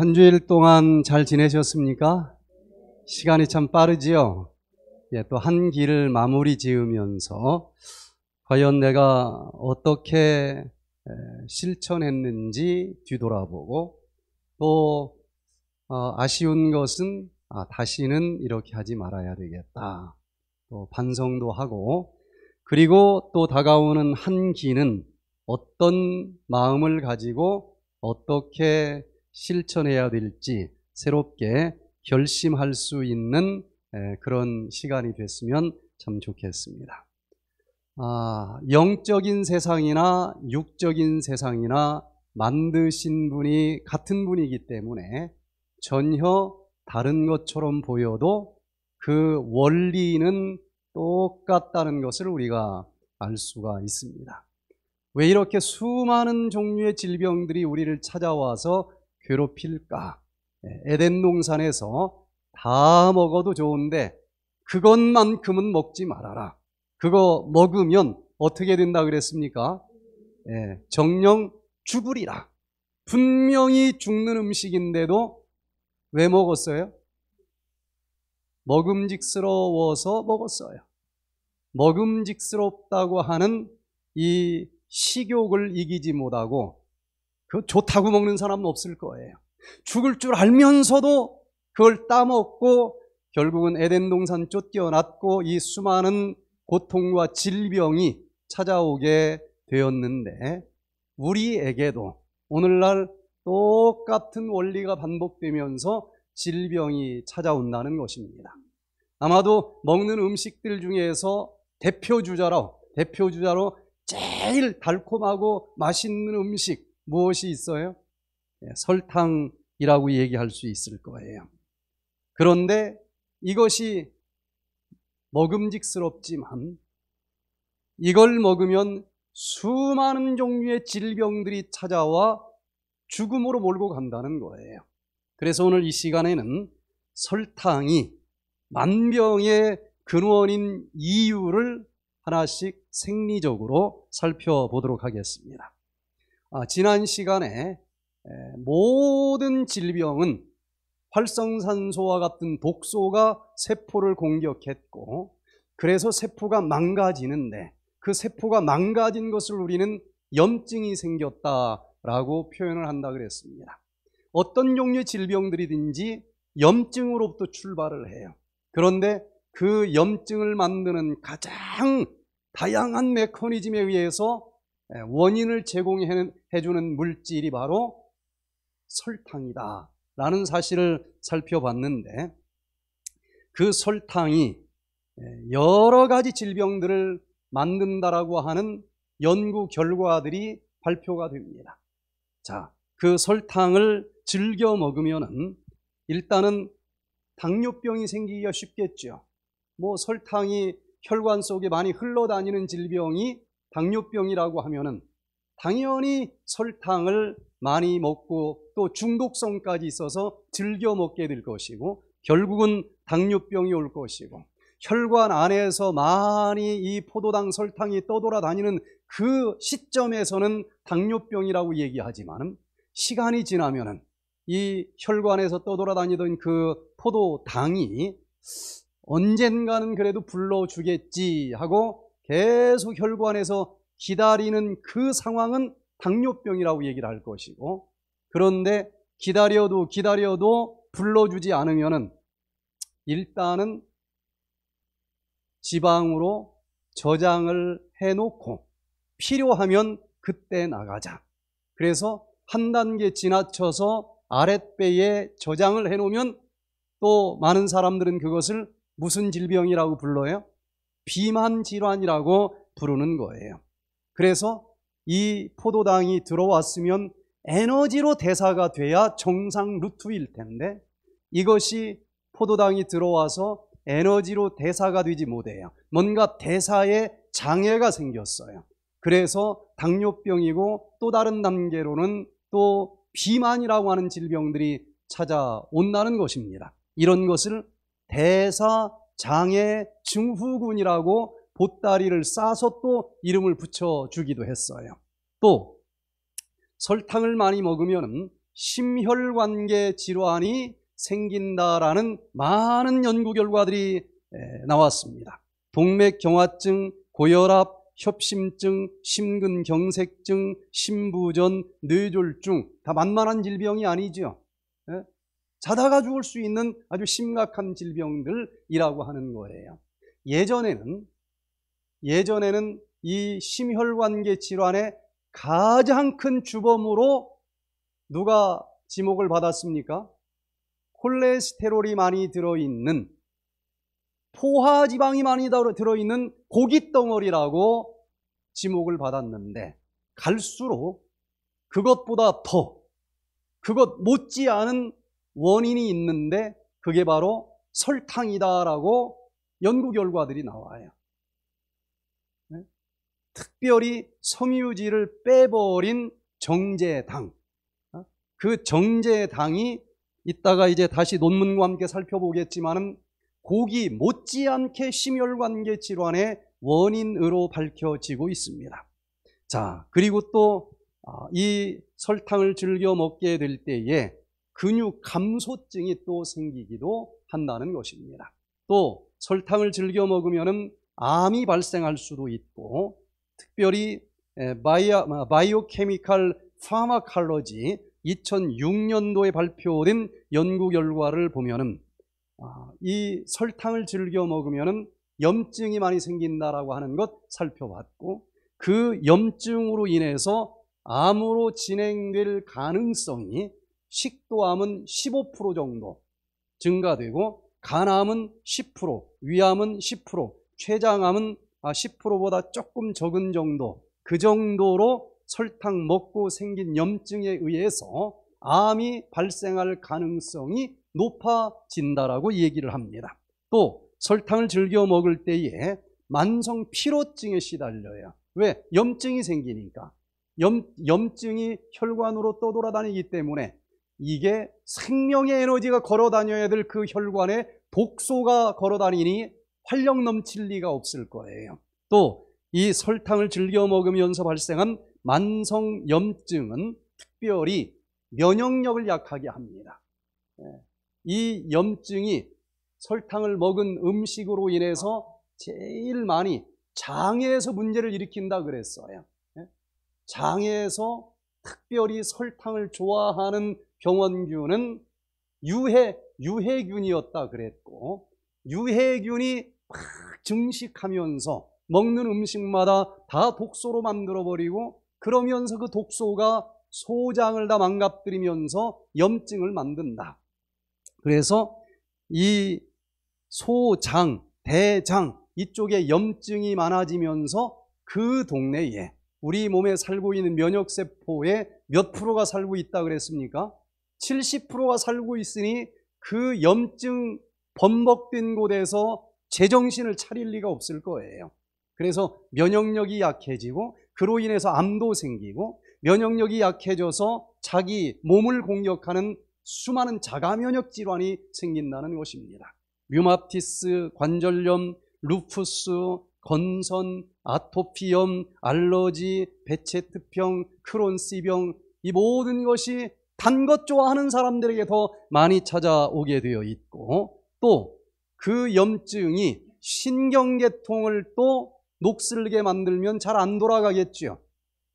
한 주일 동안 잘 지내셨습니까? 시간이 참 빠르지요? 예, 또한 길을 마무리 지으면서 과연 내가 어떻게 실천했는지 뒤돌아보고 또 어, 아쉬운 것은 아, 다시는 이렇게 하지 말아야 되겠다. 또 반성도 하고 그리고 또 다가오는 한 기는 어떤 마음을 가지고 어떻게 실천해야 될지 새롭게 결심할 수 있는 그런 시간이 됐으면 참 좋겠습니다. 아, 영적인 세상이나 육적인 세상이나 만드신 분이 같은 분이기 때문에 전혀 다른 것처럼 보여도 그 원리는 똑같다는 것을 우리가 알 수가 있습니다. 왜 이렇게 수많은 종류의 질병들이 우리를 찾아와서 괴롭힐까? 예, 에덴 농산에서 다 먹어도 좋은데 그것만큼은 먹지 말아라. 그거 먹으면 어떻게 된다 그랬습니까? 예, 정령 죽으리라. 분명히 죽는 음식인데도 왜 먹었어요? 먹음직스러워서 먹었어요. 먹음직스럽다고 하는 이 식욕을 이기지 못하고 그 좋다고 먹는 사람은 없을 거예요. 죽을 줄 알면서도 그걸 따먹고 결국은 에덴 동산 쫓겨났고 이 수많은 고통과 질병이 찾아오게 되었는데 우리에게도 오늘날 똑같은 원리가 반복되면서 질병이 찾아온다는 것입니다. 아마도 먹는 음식들 중에서 대표주자로 대표주자로 제일 달콤하고 맛있는 음식 무엇이 있어요? 예, 설탕이라고 얘기할 수 있을 거예요. 그런데 이것이 먹음직스럽지만 이걸 먹으면 수많은 종류의 질병들이 찾아와 죽음으로 몰고 간다는 거예요. 그래서 오늘 이 시간에는 설탕이 만병의 근원인 이유를 하나씩 생리적으로 살펴보도록 하겠습니다. 어, 지난 시간에 에, 모든 질병은 활성산소와 같은 독소가 세포를 공격했고 그래서 세포가 망가지는데 그 세포가 망가진 것을 우리는 염증이 생겼다라고 표현을 한다 그랬습니다. 어떤 종류의 질병들이든지 염증으로부터 출발을 해요. 그런데 그 염증을 만드는 가장 다양한 메커니즘에 의해서 예, 원인을 제공해 주는 물질이 바로 설탕이다. 라는 사실을 살펴봤는데 그 설탕이 예, 여러 가지 질병들을 만든다라고 하는 연구 결과들이 발표가 됩니다. 자, 그 설탕을 즐겨 먹으면 일단은 당뇨병이 생기기가 쉽겠죠. 뭐 설탕이 혈관 속에 많이 흘러다니는 질병이 당뇨병이라고 하면은 당연히 설탕을 많이 먹고 또 중독성까지 있어서 즐겨 먹게 될 것이고 결국은 당뇨병이 올 것이고 혈관 안에서 많이 이 포도당 설탕이 떠돌아다니는 그 시점에서는 당뇨병이라고 얘기하지만 은 시간이 지나면은 이 혈관에서 떠돌아다니던 그 포도당이 언젠가는 그래도 불러주겠지 하고 계속 혈관에서 기다리는 그 상황은 당뇨병이라고 얘기를 할 것이고 그런데 기다려도 기다려도 불러주지 않으면은 일단은 지방으로 저장을 해놓고 필요하면 그때 나가자. 그래서 한 단계 지나쳐서 아랫배에 저장을 해놓으면 또 많은 사람들은 그것을 무슨 질병이라고 불러요? 비만 질환이라고 부르는 거예요. 그래서 이 포도당이 들어왔으면 에너지로 대사가 돼야 정상 루트일 텐데 이것이 포도당이 들어와서 에너지로 대사가 되지 못해요. 뭔가 대사에 장애가 생겼어요. 그래서 당뇨병이고 또 다른 단계로는 또 비만이라고 하는 질병들이 찾아온다는 것입니다. 이런 것을 대사 장애 증후군이라고 보따리를 싸서 또 이름을 붙여주기도 했어요. 또 설탕을 많이 먹으면 심혈관계 질환이 생긴다라는 많은 연구 결과들이 나왔습니다. 동맥경화증, 고혈압, 협심증, 심근경색증, 심부전, 뇌졸중 다 만만한 질병이 아니죠. 자다가 죽을 수 있는 아주 심각한 질병들이라고 하는 거예요. 예전에는 예전에는 이 심혈관계 질환의 가장 큰 주범으로 누가 지목을 받았습니까? 콜레스테롤이 많이 들어있는 포화지방이 많이 들어있는 고깃덩어리라고 지목을 받았는데 갈수록 그것보다 더 그것 못지않은 원인이 있는데 그게 바로 설탕이다라고 연구 결과들이 나와요. 네? 특별히 섬유질을 빼버린 정제당. 어? 그 정제당이 이따가 이제 다시 논문과 함께 살펴보겠지만은 고기 못지않게 심혈관계 질환의 원인으로 밝혀지고 있습니다. 자, 그리고 또이 아, 설탕을 즐겨 먹게 될 때에 근육 감소증이 또 생기기도 한다는 것입니다. 또 설탕을 즐겨 먹으면 암이 발생할 수도 있고 특별히 아, 바이오, 케미칼 파마칼로지 2006년도에 발표된 연구 결과를 보면이 아, 설탕을 즐겨 먹으면 염증이 많이 생긴다라고 하는 것 살펴봤고 그 염증으로 인해서 암으로 진행될 가능성이 식도암은 15% 정도 증가되고 간암은 10%, 위암은 10%, 췌장암은 10%보다 아, 조금 적은 정도 그 정도로 설탕 먹고 생긴 염증에 의해서 암이 발생할 가능성이 높아진다라고 얘기를 합니다. 또 설탕을 즐겨 먹을 때에 만성 피로증에 시달려요. 왜? 염증이 생기니까. 염, 염증이 혈관으로 떠돌아다니기 때문에 이게 생명의 에너지가 걸어 다녀야 될 그 혈관에 독소가 걸어 다니니 활력 넘칠 리가 없을 거예요. 또 이 설탕을 즐겨 먹으면서 발생한 만성 염증은 특별히 면역력을 약하게 합니다. 예, 이 염증이 설탕을 먹은 음식으로 인해서 제일 많이 장애에서 문제를 일으킨다 그랬어요. 예, 장애에서 특별히 설탕을 좋아하는 병원균은 유해 유해균이었다 그랬고 유해균이 막 증식하면서 먹는 음식마다 다 독소로 만들어 버리고 그러면서 그 독소가 소장을 다 망가뜨리면서 염증을 만든다. 그래서 이 소장, 대장 이쪽에 염증이 많아지면서 그 동네에 우리 몸에 살고 있는 면역 세포에몇 프로가 살고 있다 그랬습니까? 70%가 살고 있으니 그 염증 범벅된 곳에서 제정신을 차릴 리가 없을 거예요. 그래서 면역력이 약해지고 그로 인해서 암도 생기고 면역력이 약해져서 자기 몸을 공격하는 수많은 자가 면역 질환이 생긴다는 것입니다. 류마티스, 관절염, 루푸스, 건선, 아토피염, 알러지, 배체특병크론시병이 모든 것이 단것 좋아하는 사람들에게 더 많이 찾아오게 되어 있고 또 그 염증이 신경계통을 또 녹슬게 만들면 잘 안 돌아가겠죠.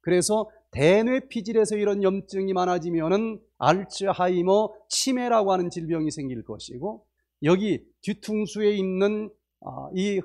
그래서 대뇌피질에서 이런 염증이 많아지면은 알츠하이머 치매라고 하는 질병이 생길 것이고 여기 뒤통수에 있는 아, 이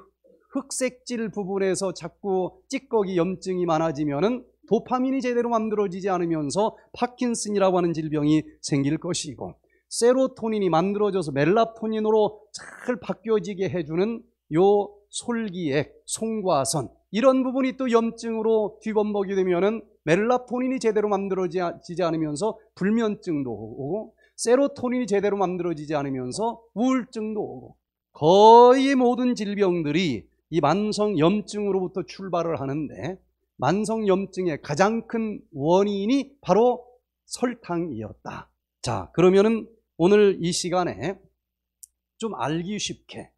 흑색질 부분에서 자꾸 찌꺼기 염증이 많아지면은 도파민이 제대로 만들어지지 않으면서 파킨슨이라고 하는 질병이 생길 것이고 세로토닌이 만들어져서 멜라토닌으로 잘 바뀌어지게 해주는 요 솔기액, 송과선 이런 부분이 또 염증으로 뒤범벅이 되면은 멜라토닌이 제대로 만들어지지 않으면서 불면증도 오고 세로토닌이 제대로 만들어지지 않으면서 우울증도 오고 거의 모든 질병들이 이 만성 염증으로부터 출발을 하는데 만성염증의 가장 큰 원인이 바로 설탕이었다. 자, 그러면은 오늘 이 시간에 좀 알기 쉽게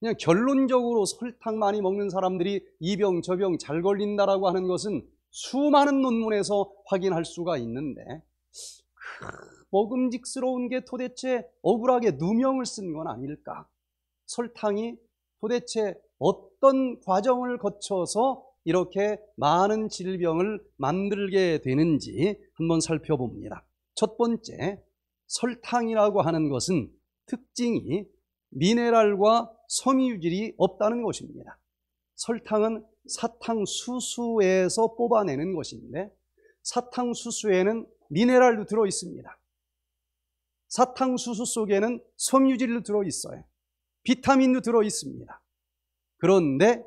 그냥 결론적으로 설탕 많이 먹는 사람들이 이병저병잘 걸린다라고 하는 것은 수많은 논문에서 확인할 수가 있는데 먹음직스러운 게 도대체 억울하게 누명을 쓴 건 아닐까? 설탕이 도대체 어떤 과정을 거쳐서 이렇게 많은 질병을 만들게 되는지 한번 살펴봅니다. 첫 번째, 설탕이라고 하는 것은 특징이 미네랄과 섬유질이 없다는 것입니다. 설탕은 사탕수수에서 뽑아내는 것인데 사탕수수에는 미네랄도 들어 있습니다. 사탕수수 속에는 섬유질도 들어 있어요. 비타민도 들어 있습니다. 그런데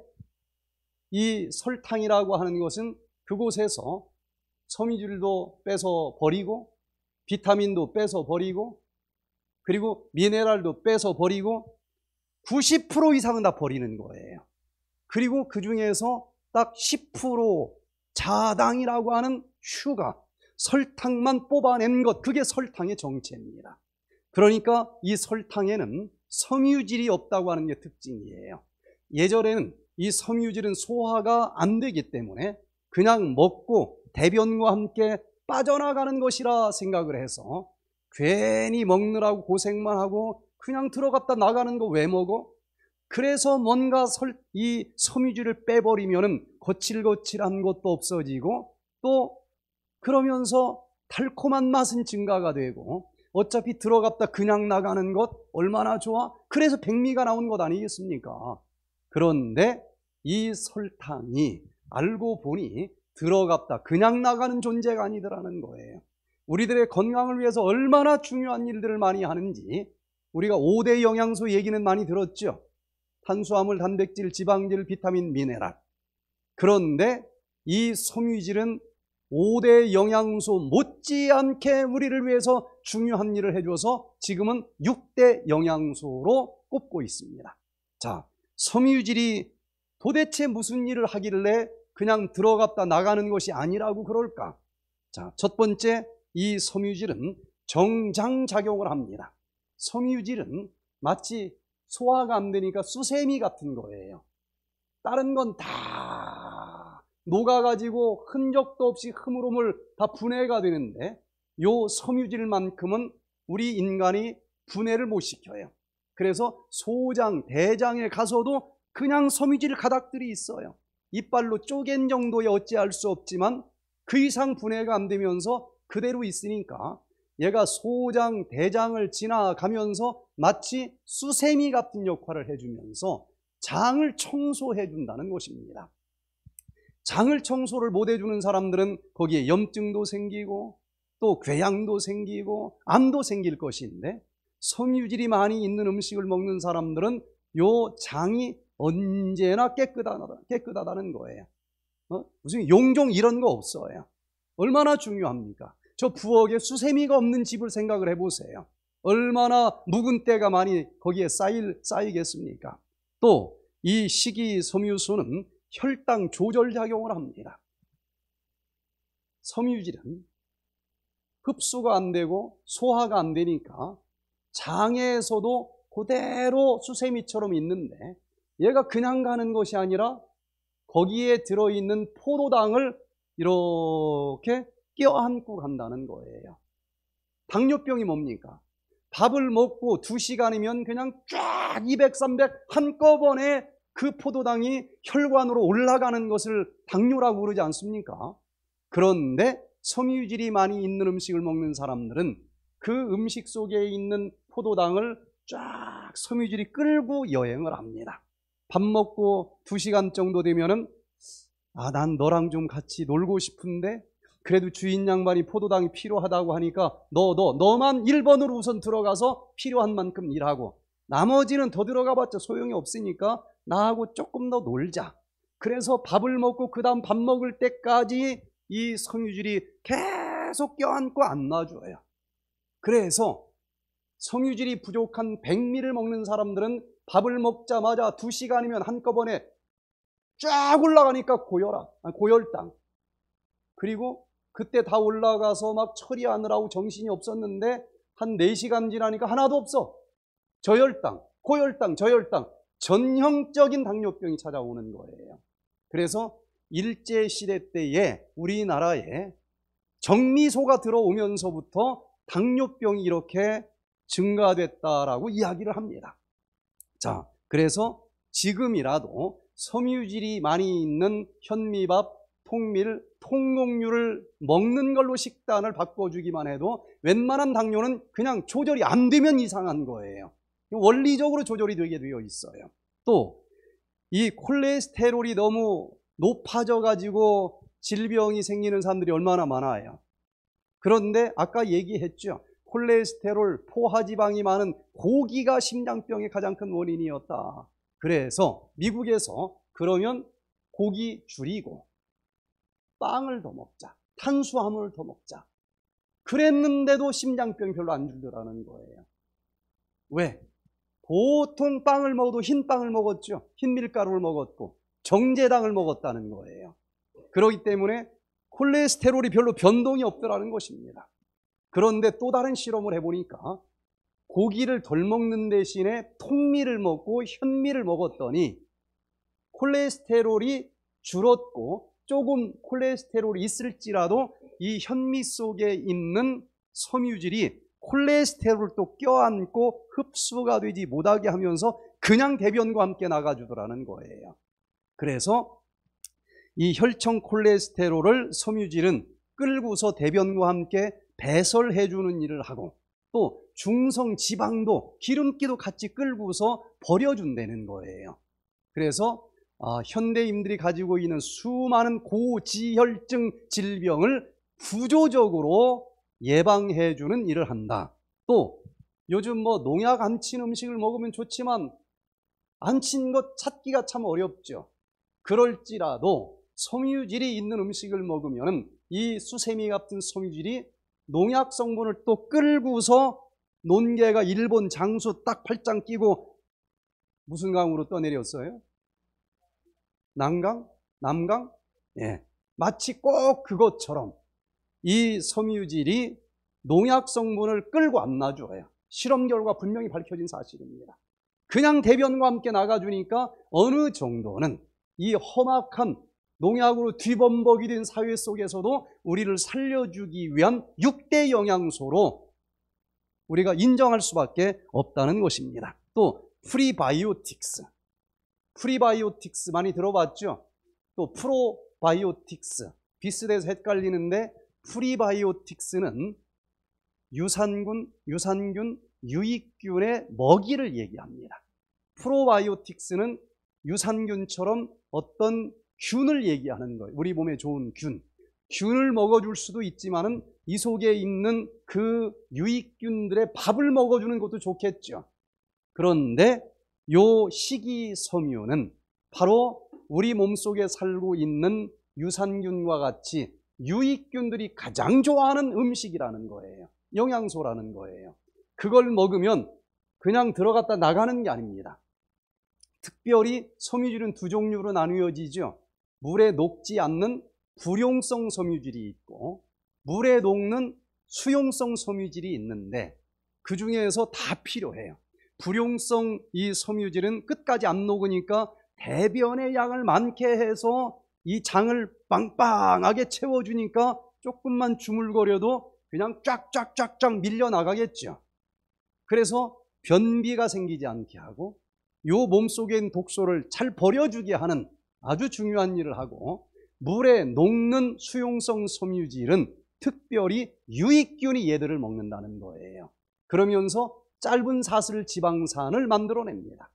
이 설탕이라고 하는 것은 그곳에서 섬유질도 빼서 버리고 비타민도 빼서 버리고 그리고 미네랄도 빼서 버리고 90% 이상은 다 버리는 거예요. 그리고 그 중에서 딱 10% 자당이라고 하는 슈가 설탕만 뽑아낸 것 그게 설탕의 정체입니다. 그러니까 이 설탕에는 섬유질이 없다고 하는 게 특징이에요. 예전에는 이 섬유질은 소화가 안 되기 때문에 그냥 먹고 대변과 함께 빠져나가는 것이라 생각을 해서 괜히 먹느라고 고생만 하고 그냥 들어갔다 나가는 거 왜 먹어? 그래서 뭔가 설, 이 섬유질을 빼버리면 거칠거칠한 것도 없어지고 또 그러면서 달콤한 맛은 증가가 되고 어차피 들어갔다 그냥 나가는 것 얼마나 좋아? 그래서 백미가 나온 것 아니겠습니까? 그런데 이 설탕이 알고 보니 들어갔다 그냥 나가는 존재가 아니더라는 거예요. 우리들의 건강을 위해서 얼마나 중요한 일들을 많이 하는지 우리가 5대 영양소 얘기는 많이 들었죠. 탄수화물, 단백질, 지방질, 비타민, 미네랄. 그런데 이 섬유질은 5대 영양소 못지않게 우리를 위해서 중요한 일을 해줘서 지금은 6대 영양소로 꼽고 있습니다. 자, 섬유질이 도대체 무슨 일을 하길래 그냥 들어갔다 나가는 것이 아니라고 그럴까? 자, 첫 번째 이 섬유질은 정장작용을 합니다. 섬유질은 마치 소화가 안 되니까 수세미 같은 거예요. 다른 건 다 녹아가지고 흔적도 없이 흐물흐물 다 분해가 되는데 요 섬유질만큼은 우리 인간이 분해를 못 시켜요. 그래서 소장, 대장에 가서도 그냥 섬유질 가닥들이 있어요. 이빨로 쪼갠 정도에 어찌할 수 없지만 그 이상 분해가 안 되면서 그대로 있으니까 얘가 소장, 대장을 지나가면서 마치 수세미 같은 역할을 해주면서 장을 청소해 준다는 것입니다. 장을 청소를 못 해주는 사람들은 거기에 염증도 생기고 또 궤양도 생기고 암도 생길 것인데 섬유질이 많이 있는 음식을 먹는 사람들은 요 장이 언제나 깨끗하다, 깨끗하다는 거예요. 어? 무슨 용종 이런 거 없어요. 얼마나 중요합니까? 저 부엌에 수세미가 없는 집을 생각을 해보세요. 얼마나 묵은 때가 많이 거기에 쌓일, 쌓이겠습니까? 또 이 식이섬유소는 혈당 조절 작용을 합니다. 섬유질은 흡수가 안 되고 소화가 안 되니까 장에서도 그대로 수세미처럼 있는데 얘가 그냥 가는 것이 아니라 거기에 들어있는 포도당을 이렇게 껴안고 간다는 거예요. 당뇨병이 뭡니까? 밥을 먹고 2시간이면 그냥 쫙 200, 300 한꺼번에 그 포도당이 혈관으로 올라가는 것을 당뇨라고 그러지 않습니까? 그런데 섬유질이 많이 있는 음식을 먹는 사람들은 그 음식 속에 있는 포도당을 쫙 섬유질이 끌고 여행을 합니다. 밥 먹고 2시간 정도 되면은 아, 난 너랑 좀 같이 놀고 싶은데 그래도 주인 양반이 포도당이 필요하다고 하니까 너, 너, 너만 1번으로 우선 들어가서 필요한 만큼 일하고 나머지는 더 들어가봤자 소용이 없으니까 나하고 조금 더 놀자. 그래서 밥을 먹고 그 다음 밥 먹을 때까지 이 성유질이 계속 껴안고 안 놔줘요. 그래서 성유질이 부족한 백미를 먹는 사람들은 밥을 먹자마자 두 시간이면 한꺼번에 쫙 올라가니까 고혈압, 아, 고혈당. 그리고 그때 다 올라가서 막 처리하느라고 정신이 없었는데 한 4시간 지나니까 하나도 없어. 저혈당, 고혈당, 저혈당. 전형적인 당뇨병이 찾아오는 거예요. 그래서 일제시대 때에 우리나라에 정미소가 들어오면서부터 당뇨병이 이렇게 증가됐다라고 이야기를 합니다. 자, 그래서 지금이라도 섬유질이 많이 있는 현미밥, 통밀, 통곡류를 먹는 걸로 식단을 바꿔주기만 해도 웬만한 당뇨는 그냥 조절이 안 되면 이상한 거예요. 원리적으로 조절이 되게 되어 있어요. 또 이 콜레스테롤이 너무 높아져 가지고 질병이 생기는 사람들이 얼마나 많아요. 그런데 아까 얘기했죠. 콜레스테롤, 포화지방이 많은 고기가 심장병의 가장 큰 원인이었다. 그래서 미국에서 그러면 고기 줄이고 빵을 더 먹자. 탄수화물을 더 먹자. 그랬는데도 심장병 별로 안 줄더라는 거예요. 왜? 보통 빵을 먹어도 흰 빵을 먹었죠. 흰 밀가루를 먹었고 정제당을 먹었다는 거예요. 그러기 때문에 콜레스테롤이 별로 변동이 없더라는 것입니다. 그런데 또 다른 실험을 해보니까 고기를 덜 먹는 대신에 통미를 먹고 현미를 먹었더니 콜레스테롤이 줄었고 조금 콜레스테롤이 있을지라도 이 현미 속에 있는 섬유질이 콜레스테롤을 또 껴안고 흡수가 되지 못하게 하면서 그냥 대변과 함께 나가주더라는 거예요. 그래서 이 혈청 콜레스테롤을 섬유질은 끌고서 대변과 함께 배설해 주는 일을 하고 또 중성 지방도 기름기도 같이 끌고서 버려준다는 거예요. 그래서 아, 현대인들이 가지고 있는 수많은 고지혈증 질병을 구조적으로 예방해 주는 일을 한다. 또 요즘 뭐 농약 안 친 음식을 먹으면 좋지만 안 친 것 찾기가 참 어렵죠. 그럴지라도 섬유질이 있는 음식을 먹으면 이 수세미 같은 섬유질이 농약 성분을 또 끌고서 논개가 일본 장수 딱 팔짱 끼고 무슨 강으로 떠내렸어요? 남강? 남강? 예. 마치 꼭 그것처럼 이 섬유질이 농약 성분을 끌고 안 놔줘요. 실험 결과 분명히 밝혀진 사실입니다. 그냥 대변과 함께 나가주니까 어느 정도는 이 험악한 농약으로 뒤범벅이 된 사회 속에서도 우리를 살려주기 위한 6대 영양소로 우리가 인정할 수밖에 없다는 것입니다. 또 프리바이오틱스. 프리바이오틱스 많이 들어봤죠? 또 프로바이오틱스. 비슷해서 헷갈리는데 프리바이오틱스는 유산균, 유산균, 유익균의 먹이를 얘기합니다. 프로바이오틱스는 유산균처럼 어떤 균을 얘기하는 거예요. 우리 몸에 좋은 균. 균을 먹어줄 수도 있지만은 이 속에 있는 그 유익균들의 밥을 먹어주는 것도 좋겠죠. 그런데 요 식이섬유는 바로 우리 몸속에 살고 있는 유산균과 같이 유익균들이 가장 좋아하는 음식이라는 거예요. 영양소라는 거예요. 그걸 먹으면 그냥 들어갔다 나가는 게 아닙니다. 특별히 섬유질은 두 종류로 나누어지죠. 물에 녹지 않는 불용성 섬유질이 있고 물에 녹는 수용성 섬유질이 있는데 그 중에서 다 필요해요. 불용성 이 섬유질은 끝까지 안 녹으니까 대변의 양을 많게 해서 이 장을 빵빵하게 채워주니까 조금만 주물거려도 그냥 쫙쫙쫙쫙 밀려나가겠죠. 그래서 변비가 생기지 않게 하고 요 몸속에 있는 독소를 잘 버려주게 하는 아주 중요한 일을 하고 물에 녹는 수용성 섬유질은 특별히 유익균이 얘들을 먹는다는 거예요. 그러면서 짧은 사슬 지방산을 만들어냅니다.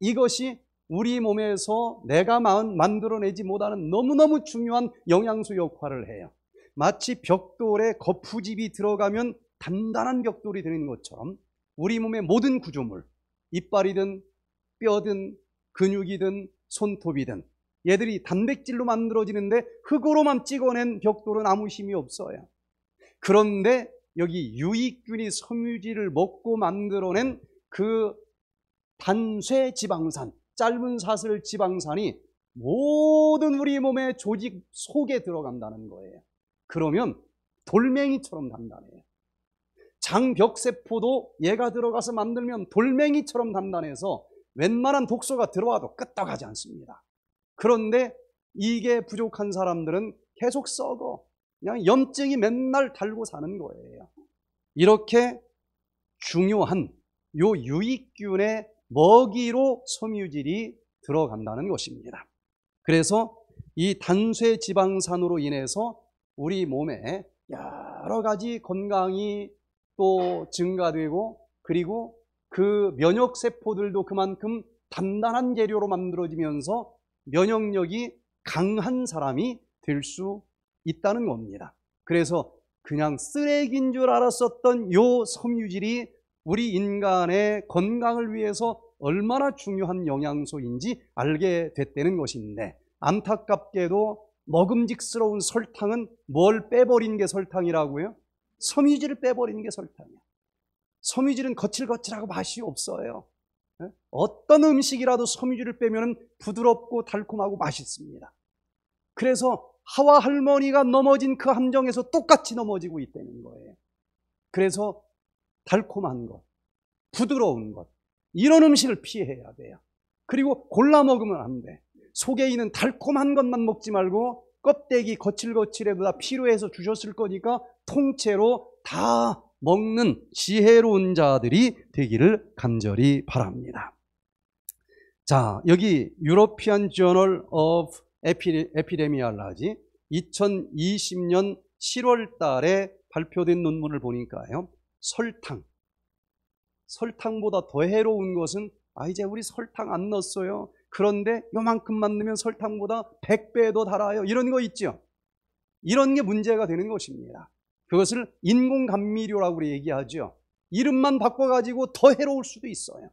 이것이 우리 몸에서 내가 만들어내지 못하는 너무너무 중요한 영양소 역할을 해요. 마치 벽돌에 거푸집이 들어가면 단단한 벽돌이 되는 것처럼 우리 몸의 모든 구조물, 이빨이든 뼈든 근육이든 손톱이든 얘들이 단백질로 만들어지는데 흙으로만 찍어낸 벽돌은 아무 힘이 없어요. 그런데 여기 유익균이 섬유질을 먹고 만들어낸 그 단쇠 지방산, 짧은 사슬 지방산이 모든 우리 몸의 조직 속에 들어간다는 거예요. 그러면 돌멩이처럼 단단해요. 장벽세포도 얘가 들어가서 만들면 돌멩이처럼 단단해서 웬만한 독소가 들어와도 끄떡하지 않습니다. 그런데 이게 부족한 사람들은 계속 썩어. 그냥 염증이 맨날 달고 사는 거예요. 이렇게 중요한 요 유익균의 먹이로 섬유질이 들어간다는 것입니다. 그래서 이 단쇠 지방산으로 인해서 우리 몸에 여러 가지 건강이 또 증가되고 그리고 그 면역 세포들도 그만큼 단단한 재료로 만들어지면서 면역력이 강한 사람이 될 수 있다는 겁니다. 그래서 그냥 쓰레기인 줄 알았었던 요 섬유질이 우리 인간의 건강을 위해서 얼마나 중요한 영양소인지 알게 됐다는 것인데 안타깝게도 먹음직스러운 설탕은 뭘 빼버린 게 설탕이라고요? 섬유질을 빼버린 게 설탕이야. 섬유질은 거칠거칠하고 맛이 없어요. 예? 어떤 음식이라도 섬유질을 빼면 부드럽고 달콤하고 맛있습니다. 그래서 하와 할머니가 넘어진 그 함정에서 똑같이 넘어지고 있다는 거예요. 그래서 달콤한 것, 부드러운 것, 이런 음식을 피해야 돼요. 그리고 골라 먹으면 안 돼. 속에 있는 달콤한 것만 먹지 말고 껍데기 거칠거칠해도 다 필요해서 주셨을 거니까 통째로 다 먹는 지혜로운 자들이 되기를 간절히 바랍니다. 자, 여기 European Journal of Epidemiology 2020년 7월 달에 발표된 논문을 보니까요. 설탕. 설탕보다 더 해로운 것은 아 이제 우리 설탕 안 넣었어요. 그런데 요만큼만 넣으면 설탕보다 100배도 달아요. 이런 거 있죠. 이런 게 문제가 되는 것입니다. 그것을 인공감미료라고 얘기하죠. 이름만 바꿔가지고 더 해로울 수도 있어요.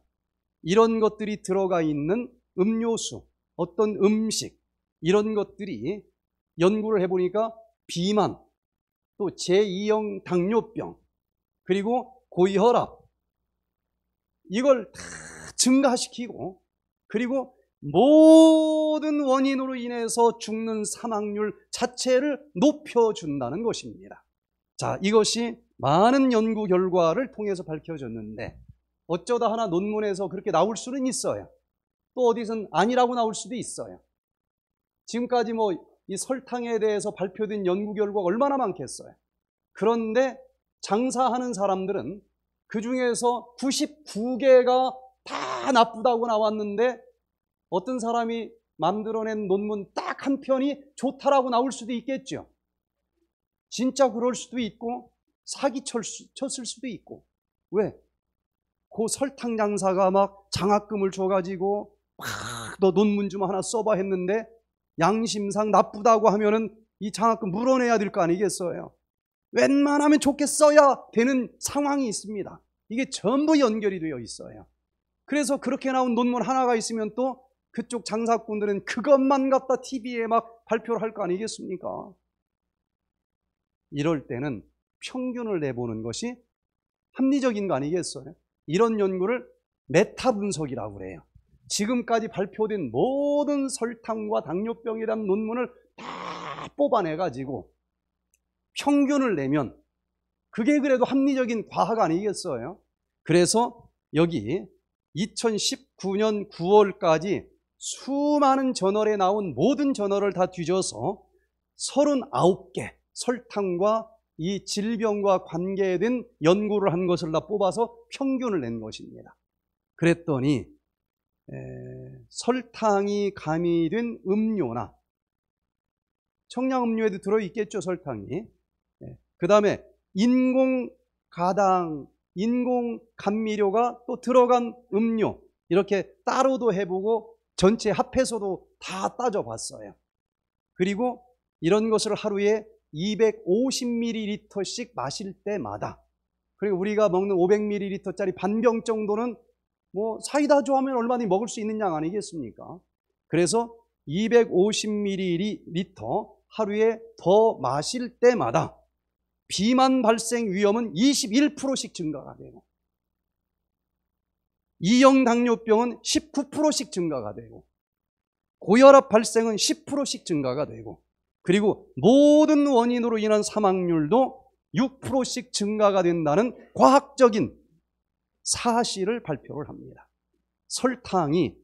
이런 것들이 들어가 있는 음료수, 어떤 음식, 이런 것들이 연구를 해보니까 비만, 또 제2형 당뇨병, 그리고 고혈압, 이걸 다 증가시키고, 그리고 모든 원인으로 인해서 죽는 사망률 자체를 높여준다는 것입니다. 자, 이것이 많은 연구 결과를 통해서 밝혀졌는데 어쩌다 하나 논문에서 그렇게 나올 수는 있어요. 또 어디선 아니라고 나올 수도 있어요. 지금까지 뭐 이 설탕에 대해서 발표된 연구 결과가 얼마나 많겠어요. 그런데 장사하는 사람들은 그 중에서 99개가 다 나쁘다고 나왔는데 어떤 사람이 만들어낸 논문 딱 한 편이 좋다라고 나올 수도 있겠죠. 진짜 그럴 수도 있고 사기 쳤을 수도 있고 왜? 그 설탕 장사가 막 장학금을 줘가지고 막 너 논문 좀 하나 써봐 했는데 양심상 나쁘다고 하면은 이 장학금 물어내야 될 거 아니겠어요? 웬만하면 좋게 써야 되는 상황이 있습니다. 이게 전부 연결이 되어 있어요. 그래서 그렇게 나온 논문 하나가 있으면 또 그쪽 장사꾼들은 그것만 갖다 TV에 막 발표를 할 거 아니겠습니까? 이럴 때는 평균을 내보는 것이 합리적인 거 아니겠어요? 이런 연구를 메타 분석이라고 그래요. 지금까지 발표된 모든 설탕과 당뇨병이란 논문을 다 뽑아내가지고 평균을 내면 그게 그래도 합리적인 과학 아니겠어요? 그래서 여기 2019년 9월까지 수많은 저널에 나온 모든 저널을 다 뒤져서 39개 설탕과 이 질병과 관계된 연구를 한 것을 다 뽑아서 평균을 낸 것입니다. 그랬더니 에, 설탕이 가미된 음료나 청량음료에도 들어있겠죠 설탕이 예, 그 다음에 인공 가당 인공 감미료가 또 들어간 음료 이렇게 따로도 해보고 전체 합해서도 다 따져봤어요 그리고 이런 것을 하루에 250ml씩 마실 때마다 그리고 우리가 먹는 500ml짜리 반 병 정도는 뭐 사이다 좋아하면 얼마든지 먹을 수 있는 양 아니겠습니까? 그래서 250ml 하루에 더 마실 때마다 비만 발생 위험은 21%씩 증가가 되고 이형 당뇨병은 19%씩 증가가 되고 고혈압 발생은 10%씩 증가가 되고 그리고 모든 원인으로 인한 사망률도 6%씩 증가가 된다는 과학적인 사실을 발표를 합니다. 설탕이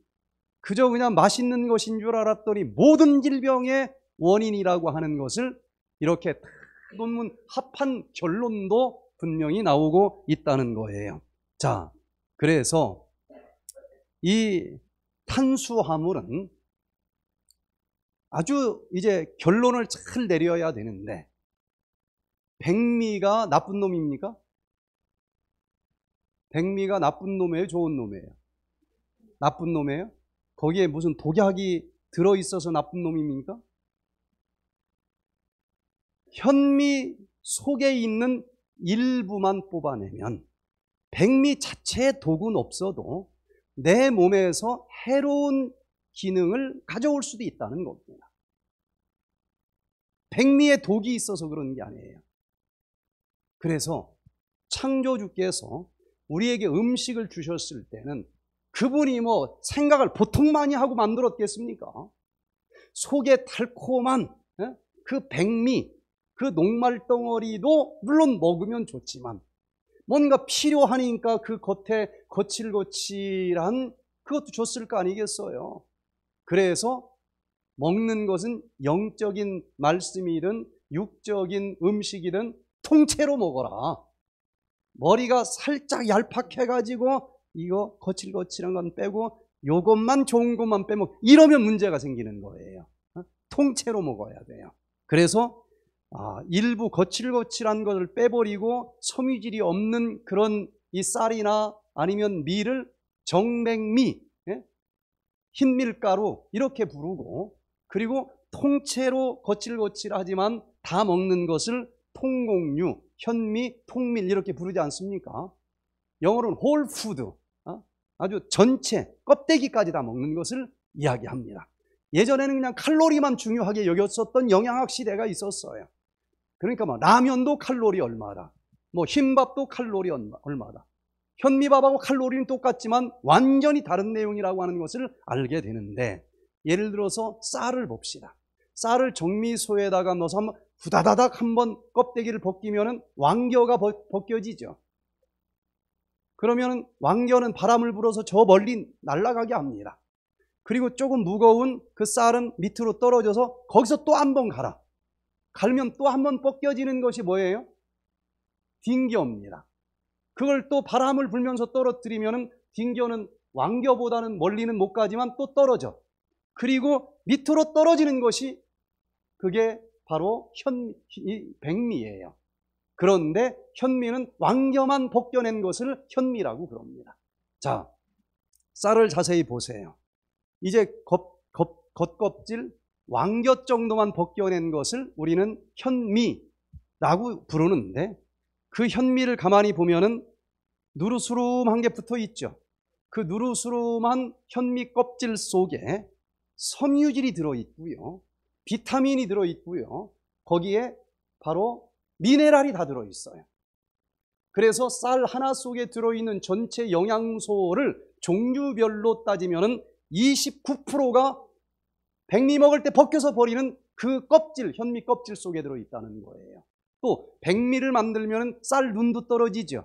그저 그냥 맛있는 것인 줄 알았더니 모든 질병의 원인이라고 하는 것을 이렇게 논문 합한 결론도 분명히 나오고 있다는 거예요. 자, 그래서 이 탄수화물은 아주 이제 결론을 잘 내려야 되는데 백미가 나쁜 놈입니까? 백미가 나쁜 놈이에요? 좋은 놈이에요? 나쁜 놈이에요? 거기에 무슨 독약이 들어있어서 나쁜 놈입니까? 현미 속에 있는 일부만 뽑아내면 백미 자체에 독은 없어도 내 몸에서 해로운 기능을 가져올 수도 있다는 겁니다. 백미의 독이 있어서 그런 게 아니에요. 그래서 창조주께서 우리에게 음식을 주셨을 때는 그분이 뭐 생각을 보통 많이 하고 만들었겠습니까? 속에 달콤한 예? 그 백미, 그 녹말 덩어리도 물론 먹으면 좋지만 뭔가 필요하니까 그 겉에 거칠거칠한 그것도 줬을 거 아니겠어요? 그래서 먹는 것은 영적인 말씀이든 육적인 음식이든 통째로 먹어라. 머리가 살짝 얄팍해가지고 이거 거칠거칠한 건 빼고 요것만 좋은 것만 빼먹 이러면 문제가 생기는 거예요. 어? 통째로 먹어야 돼요. 그래서 아, 일부 거칠거칠한 것을 빼버리고 섬유질이 없는 그런 이 쌀이나 아니면 밀을 정맥미 흰밀가루 이렇게 부르고 그리고 통째로 거칠거칠하지만 다 먹는 것을 통곡류, 현미, 통밀 이렇게 부르지 않습니까? 영어로는 홀푸드, 어? 아주 전체 껍데기까지 다 먹는 것을 이야기합니다. 예전에는 그냥 칼로리만 중요하게 여겼었던 영양학 시대가 있었어요. 그러니까 뭐 라면도 칼로리 얼마다, 뭐 흰밥도 칼로리 얼마다, 현미밥하고 칼로리는 똑같지만 완전히 다른 내용이라고 하는 것을 알게 되는데 예를 들어서 쌀을 봅시다. 쌀을 정미소에다가 넣어서 한번 후다다닥 한번 껍데기를 벗기면 왕겨가 벗겨지죠. 그러면 왕겨는 바람을 불어서 저 멀리 날아가게 합니다. 그리고 조금 무거운 그 쌀은 밑으로 떨어져서 거기서 또 한번 가라. 갈면 또 한 번 벗겨지는 것이 뭐예요? 딩겨옵니다. 그걸 또 바람을 불면서 떨어뜨리면 딩겨는 왕겨보다는 멀리는 못 가지만 또 떨어져. 그리고 밑으로 떨어지는 것이 그게 바로 현, 백미예요. 그런데 현미는 왕겨만 벗겨낸 것을 현미라고 그럽니다. 자, 쌀을 자세히 보세요. 이제 겉, 겉, 겉껍질, 왕겨 정도만 벗겨낸 것을 우리는 현미라고 부르는데 그 현미를 가만히 보면은 누르스름한 게 붙어 있죠. 그 누르스름한 현미 껍질 속에 섬유질이 들어 있고요. 비타민이 들어 있고요. 거기에 바로 미네랄이 다 들어 있어요. 그래서 쌀 하나 속에 들어 있는 전체 영양소를 종류별로 따지면은 29%가 백미 먹을 때 벗겨서 버리는 그 껍질, 현미 껍질 속에 들어 있다는 거예요. 또 백미를 만들면 쌀 눈도 떨어지죠.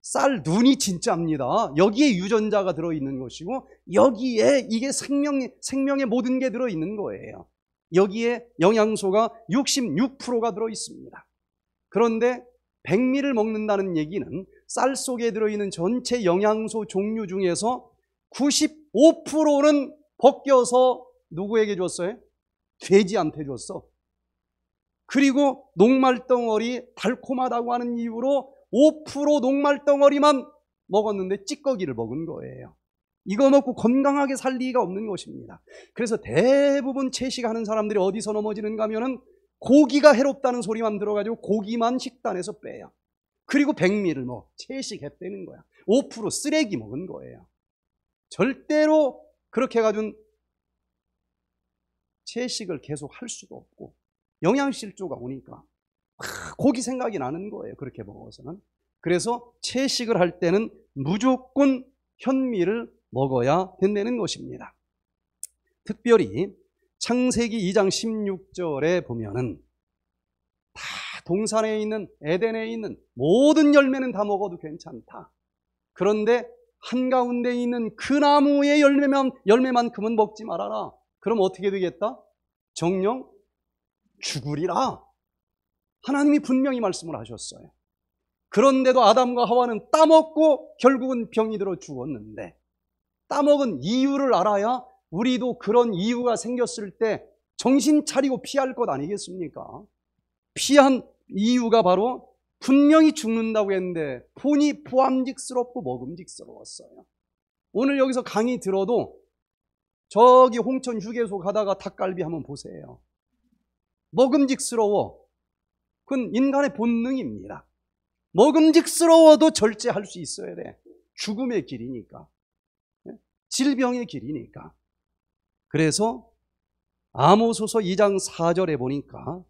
쌀 눈이 진짜입니다. 여기에 유전자가 들어있는 것이고 여기에 이게 생명, 생명의 모든 게 들어있는 거예요. 여기에 영양소가 66%가 들어있습니다. 그런데 백미를 먹는다는 얘기는 쌀 속에 들어있는 전체 영양소 종류 중에서 95%는 벗겨서 누구에게 줬어요? 돼지한테 줬어. 그리고 녹말덩어리 달콤하다고 하는 이유로 5% 녹말덩어리만 먹었는데 찌꺼기를 먹은 거예요. 이거 먹고 건강하게 살 리가 없는 것입니다. 그래서 대부분 채식하는 사람들이 어디서 넘어지는가 하면은 고기가 해롭다는 소리만 들어가지고 고기만 식단에서 빼요. 그리고 백미를 뭐채식했빼는 거야. 5% 쓰레기 먹은 거예요. 절대로 그렇게 해가지고 채식을 계속 할 수도 없고 영양실조가 오니까 아, 고기 생각이 나는 거예요. 그렇게 먹어서는. 그래서 채식을 할 때는 무조건 현미를 먹어야 된다는 것입니다. 특별히 창세기 2장 16절에 보면은 다 동산에 있는 에덴에 있는 모든 열매는 다 먹어도 괜찮다. 그런데 한가운데 있는 그 나무의 열매만, 열매만큼은 먹지 말아라. 그럼 어떻게 되겠다? 정령 죽으리라. 하나님이 분명히 말씀을 하셨어요. 그런데도 아담과 하와는 따먹고 결국은 병이 들어 죽었는데 따먹은 이유를 알아야 우리도 그런 이유가 생겼을 때 정신 차리고 피할 것 아니겠습니까? 피한 이유가 바로 분명히 죽는다고 했는데 폰이 포함직스럽고 먹음직스러웠어요. 오늘 여기서 강의 들어도 저기 홍천 휴게소 가다가 닭갈비 한번 보세요. 먹음직스러워. 그건 인간의 본능입니다. 먹음직스러워도 절제할 수 있어야 돼. 죽음의 길이니까. 예? 질병의 길이니까. 그래서 아모소서 2장 4절에 보니까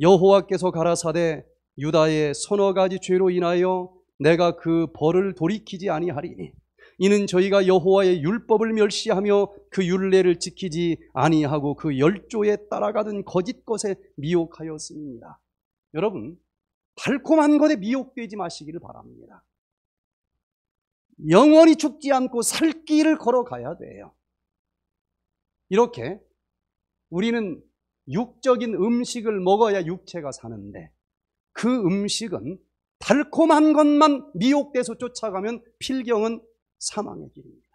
여호와께서 가라사대 유다의 서너 가지 죄로 인하여 내가 그 벌을 돌이키지 아니하리니 이는 저희가 여호와의 율법을 멸시하며 그 율례를 지키지 아니하고 그 열조에 따라가던 거짓 것에 미혹하였습니다. 여러분 달콤한 것에 미혹되지 마시기를 바랍니다. 영원히 죽지 않고 살 길을 걸어가야 돼요. 이렇게 우리는 육적인 음식을 먹어야 육체가 사는데 그 음식은 달콤한 것만 미혹돼서 쫓아가면 필경은 사망의 길입니다.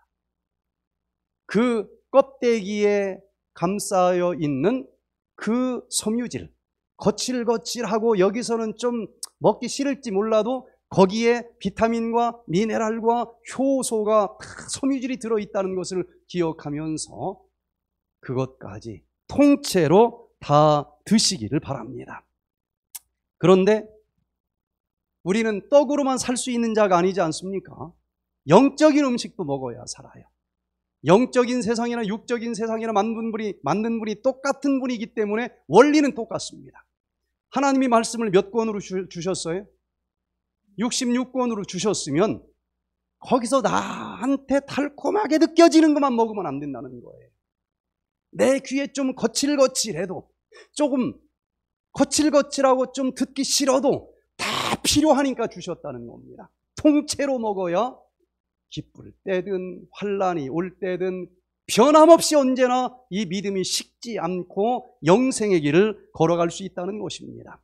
그 껍데기에 감싸여 있는 그 섬유질, 거칠거칠하고 여기서는 좀 먹기 싫을지 몰라도 거기에 비타민과 미네랄과 효소가 다 섬유질이 들어있다는 것을 기억하면서 그것까지 통째로 다 드시기를 바랍니다. 그런데 우리는 떡으로만 살 수 있는 자가 아니지 않습니까? 영적인 음식도 먹어야 살아요. 영적인 세상이나 육적인 세상이나 만든 분이, 만든 분이 똑같은 분이기 때문에 원리는 똑같습니다. 하나님이 말씀을 몇 권으로 주셨어요? 66권으로 주셨으면 거기서 나한테 달콤하게 느껴지는 것만 먹으면 안 된다는 거예요. 내 귀에 좀 거칠거칠해도 조금 거칠거칠하고 좀 듣기 싫어도 다 필요하니까 주셨다는 겁니다. 통째로 먹어야 기쁠 때든 환란이 올 때든 변함없이 언제나 이 믿음이 식지 않고 영생의 길을 걸어갈 수 있다는 것입니다.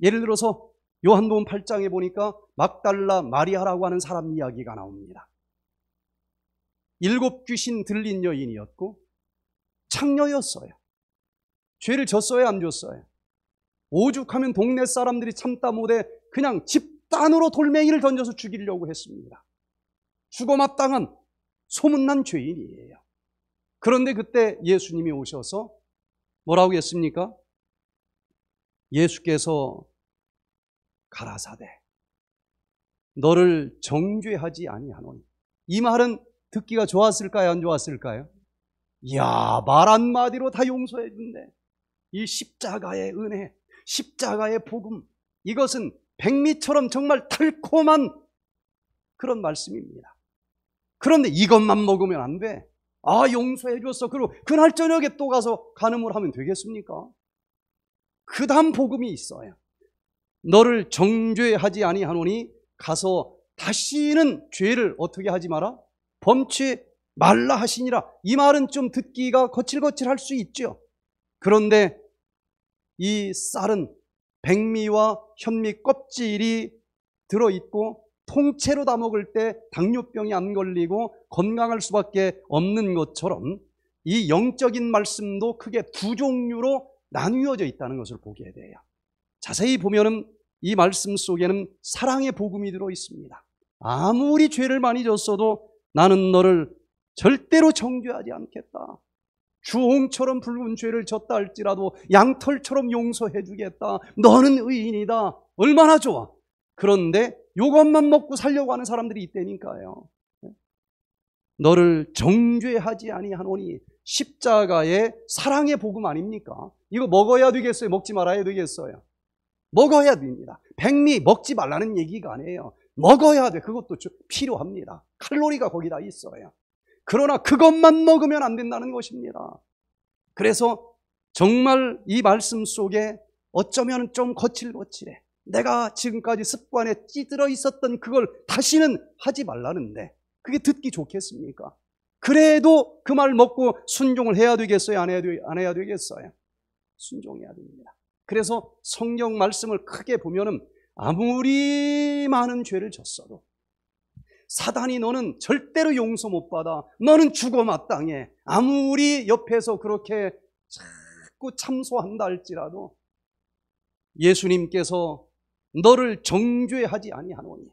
예를 들어서 요한복음 8장에 보니까 막달라 마리아라고 하는 사람 이야기가 나옵니다. 일곱 귀신 들린 여인이었고 창녀였어요. 죄를 졌어요, 안 졌어요? 오죽하면 동네 사람들이 참다 못해 그냥 집단으로 돌멩이를 던져서 죽이려고 했습니다. 죽어마땅한 소문난 죄인이에요. 그런데 그때 예수님이 오셔서 뭐라고 했습니까? 예수께서 가라사대 너를 정죄하지 아니하노니 이 말은 듣기가 좋았을까요 안 좋았을까요? 이야 말 한마디로 다 용서해 준대 이 십자가의 은혜 십자가의 복음 이것은 백미처럼 정말 달콤한 그런 말씀입니다 그런데 이것만 먹으면 안 돼. 아, 용서해 줬어. 그리고 그날 저녁에 또 가서 간음을 하면 되겠습니까? 그 다음 복음이 있어요. 너를 정죄하지 아니하노니 가서 다시는 죄를 어떻게 하지 마라? 범치 말라 하시니라. 이 말은 좀 듣기가 거칠거칠할 수 있죠. 그런데 이 쌀은 백미와 현미 껍질이 들어있고 통째로 다 먹을 때 당뇨병이 안 걸리고 건강할 수밖에 없는 것처럼 이 영적인 말씀도 크게 두 종류로 나뉘어져 있다는 것을 보게 돼요. 자세히 보면은 이 말씀 속에는 사랑의 복음이 들어 있습니다. 아무리 죄를 많이 졌어도 나는 너를 절대로 정죄하지 않겠다. 주홍처럼 붉은 죄를 졌다 할지라도 양털처럼 용서해 주겠다. 너는 의인이다. 얼마나 좋아. 그런데 요것만 먹고 살려고 하는 사람들이 있다니까요. 너를 정죄하지 아니하노니 십자가의 사랑의 복음 아닙니까? 이거 먹어야 되겠어요? 먹지 말아야 되겠어요? 먹어야 됩니다. 백미 먹지 말라는 얘기가 아니에요. 먹어야 돼. 그것도 필요합니다. 칼로리가 거기다 있어요. 그러나 그것만 먹으면 안 된다는 것입니다. 그래서 정말 이 말씀 속에 어쩌면 좀 거칠거칠해. 내가 지금까지 습관에 찌들어 있었던 그걸 다시는 하지 말라는데 그게 듣기 좋겠습니까? 그래도 그 말 먹고 순종을 해야 되겠어요? 안 해야, 되, 안 해야 되겠어요? 순종해야 됩니다. 그래서 성경 말씀을 크게 보면은 아무리 많은 죄를 졌어도 사단이 너는 절대로 용서 못 받아. 너는 죽어 마땅해. 아무리 옆에서 그렇게 자꾸 참소한다 할지라도 예수님께서 너를 정죄하지 아니하노니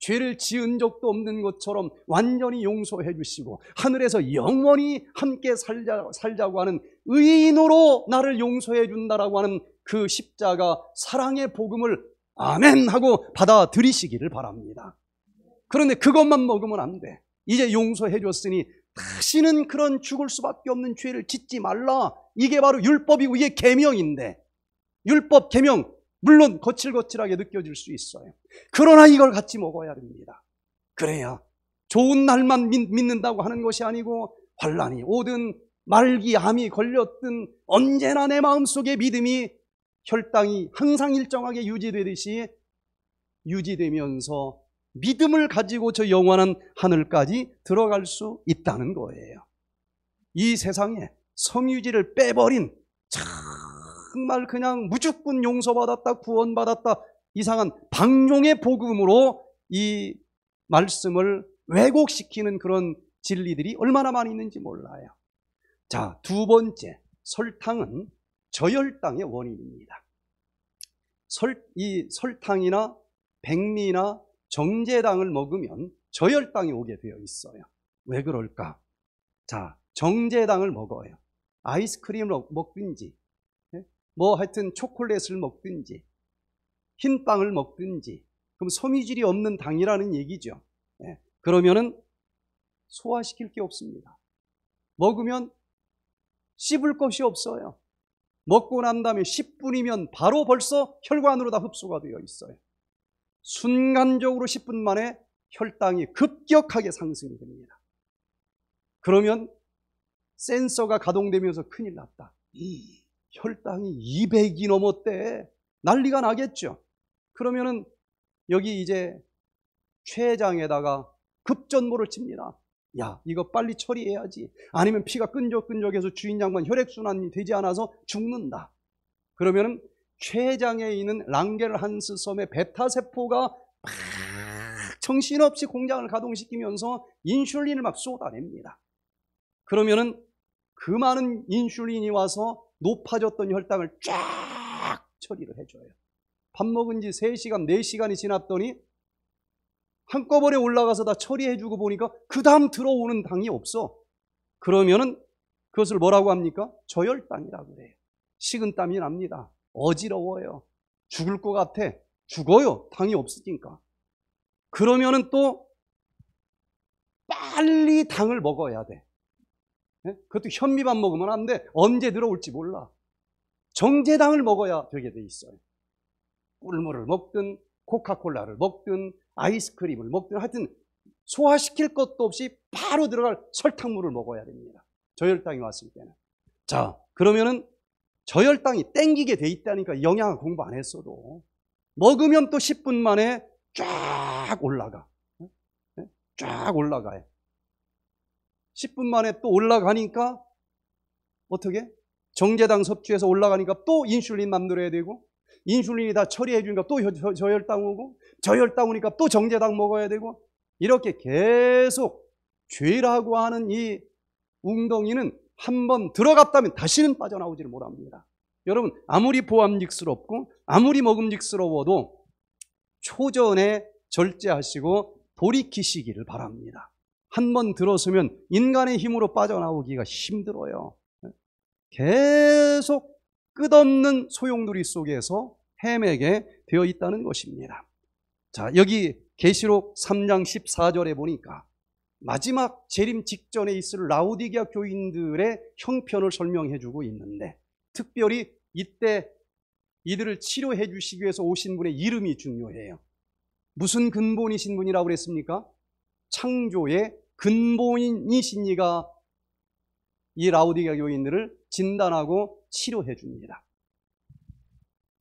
죄를 지은 적도 없는 것처럼 완전히 용서해 주시고 하늘에서 영원히 함께 살자, 살자고 하는 의인으로 나를 용서해 준다라고 하는 그 십자가 사랑의 복음을 아멘 하고 받아들이시기를 바랍니다. 그런데 그것만 먹으면 안 돼. 이제 용서해 줬으니 다시는 그런 죽을 수밖에 없는 죄를 짓지 말라. 이게 바로 율법이고 이게 계명인데 율법 계명 물론 거칠거칠하게 느껴질 수 있어요. 그러나 이걸 같이 먹어야 됩니다. 그래야 좋은 날만 믿, 는다고 하는 것이 아니고 환란이 오든 말기암이 걸렸든 언제나 내 마음속에 믿음이 혈당이 항상 일정하게 유지되듯이 유지되면서 믿음을 가지고 저 영원한 하늘까지 들어갈 수 있다는 거예요. 이 세상에 성유지를 빼버린 참 정말 그냥 무조건 용서받았다, 구원받았다, 이상한 방종의 복음으로 이 말씀을 왜곡시키는 그런 진리들이 얼마나 많이 있는지 몰라요. 자, 두 번째, 설탕은 저혈당의 원인입니다. 설, 이 설탕이나 백미나 정제당을 먹으면 저혈당이 오게 되어 있어요. 왜 그럴까? 자, 정제당을 먹어요. 아이스크림을 먹든지 뭐 하여튼 초콜릿을 먹든지 흰빵을 먹든지 그럼 섬유질이 없는 당이라는 얘기죠. 예. 그러면은 소화시킬 게 없습니다. 먹으면 씹을 것이 없어요. 먹고 난 다음에 10분이면 바로 벌써 혈관으로 다 흡수가 되어 있어요. 순간적으로 10분 만에 혈당이 급격하게 상승이 됩니다. 그러면 센서가 가동되면서 큰일 났다. 이. 혈당이 200이 넘었대. 난리가 나겠죠. 그러면은 여기 이제 췌장에다가 급전모를 칩니다. 야, 이거 빨리 처리해야지. 아니면 피가 끈적끈적해서 주인 장반 혈액순환이 되지 않아서 죽는다. 그러면은 췌장에 있는 랑겔한스 섬의 베타세포가 막 정신없이 공장을 가동시키면서 인슐린을 막 쏟아냅니다. 그러면은 그 많은 인슐린이 와서 높아졌던 혈당을 쫙 처리를 해줘요. 밥 먹은 지 3시간, 4시간이 지났더니 한꺼번에 올라가서 다 처리해주고 보니까 그 다음 들어오는 당이 없어. 그러면은 그것을 뭐라고 합니까? 저혈당이라고 그래요. 식은땀이 납니다. 어지러워요. 죽을 것 같아. 죽어요. 당이 없으니까. 그러면은 또 빨리 당을 먹어야 돼. 예? 그것도 현미밥 먹으면 안 돼. 언제 들어올지 몰라. 정제당을 먹어야 되게 돼 있어요. 꿀물을 먹든 코카콜라를 먹든 아이스크림을 먹든 하여튼 소화시킬 것도 없이 바로 들어갈 설탕물을 먹어야 됩니다. 저혈당이 왔을 때는. 자, 그러면은 저혈당이 땡기게 돼 있다니까 영양 공부 안 했어도 먹으면 또 10분 만에 쫙 올라가. 예? 예? 쫙 올라가요. 10분 만에 또 올라가니까 어떻게? 정제당 섭취해서 올라가니까 또 인슐린 만들어야 되고 인슐린이 다 처리해 주니까 또 저혈당 오고 저혈당 오니까 또 정제당 먹어야 되고 이렇게 계속 죄라고 하는 이 웅덩이는 한번 들어갔다면 다시는 빠져나오지를 못합니다. 여러분 아무리 보암직스럽고 아무리 먹음직스러워도 초전에 절제하시고 돌이키시기를 바랍니다. 한번들었으면 인간의 힘으로 빠져나오기가 힘들어요. 계속 끝없는 소용돌이 속에서 헤매게 되어 있다는 것입니다. 자, 여기 계시록 3장 14절에 보니까 마지막 재림 직전에 있을 라우디기아 교인들의 형편을 설명해 주고 있는데 특별히 이때 이들을 치료해 주시기 위해서 오신 분의 이름이 중요해요. 무슨 근본이신 분이라고 그랬습니까? 창조의 근본이신 이가 이 라우디게 교인들을 진단하고 치료해 줍니다.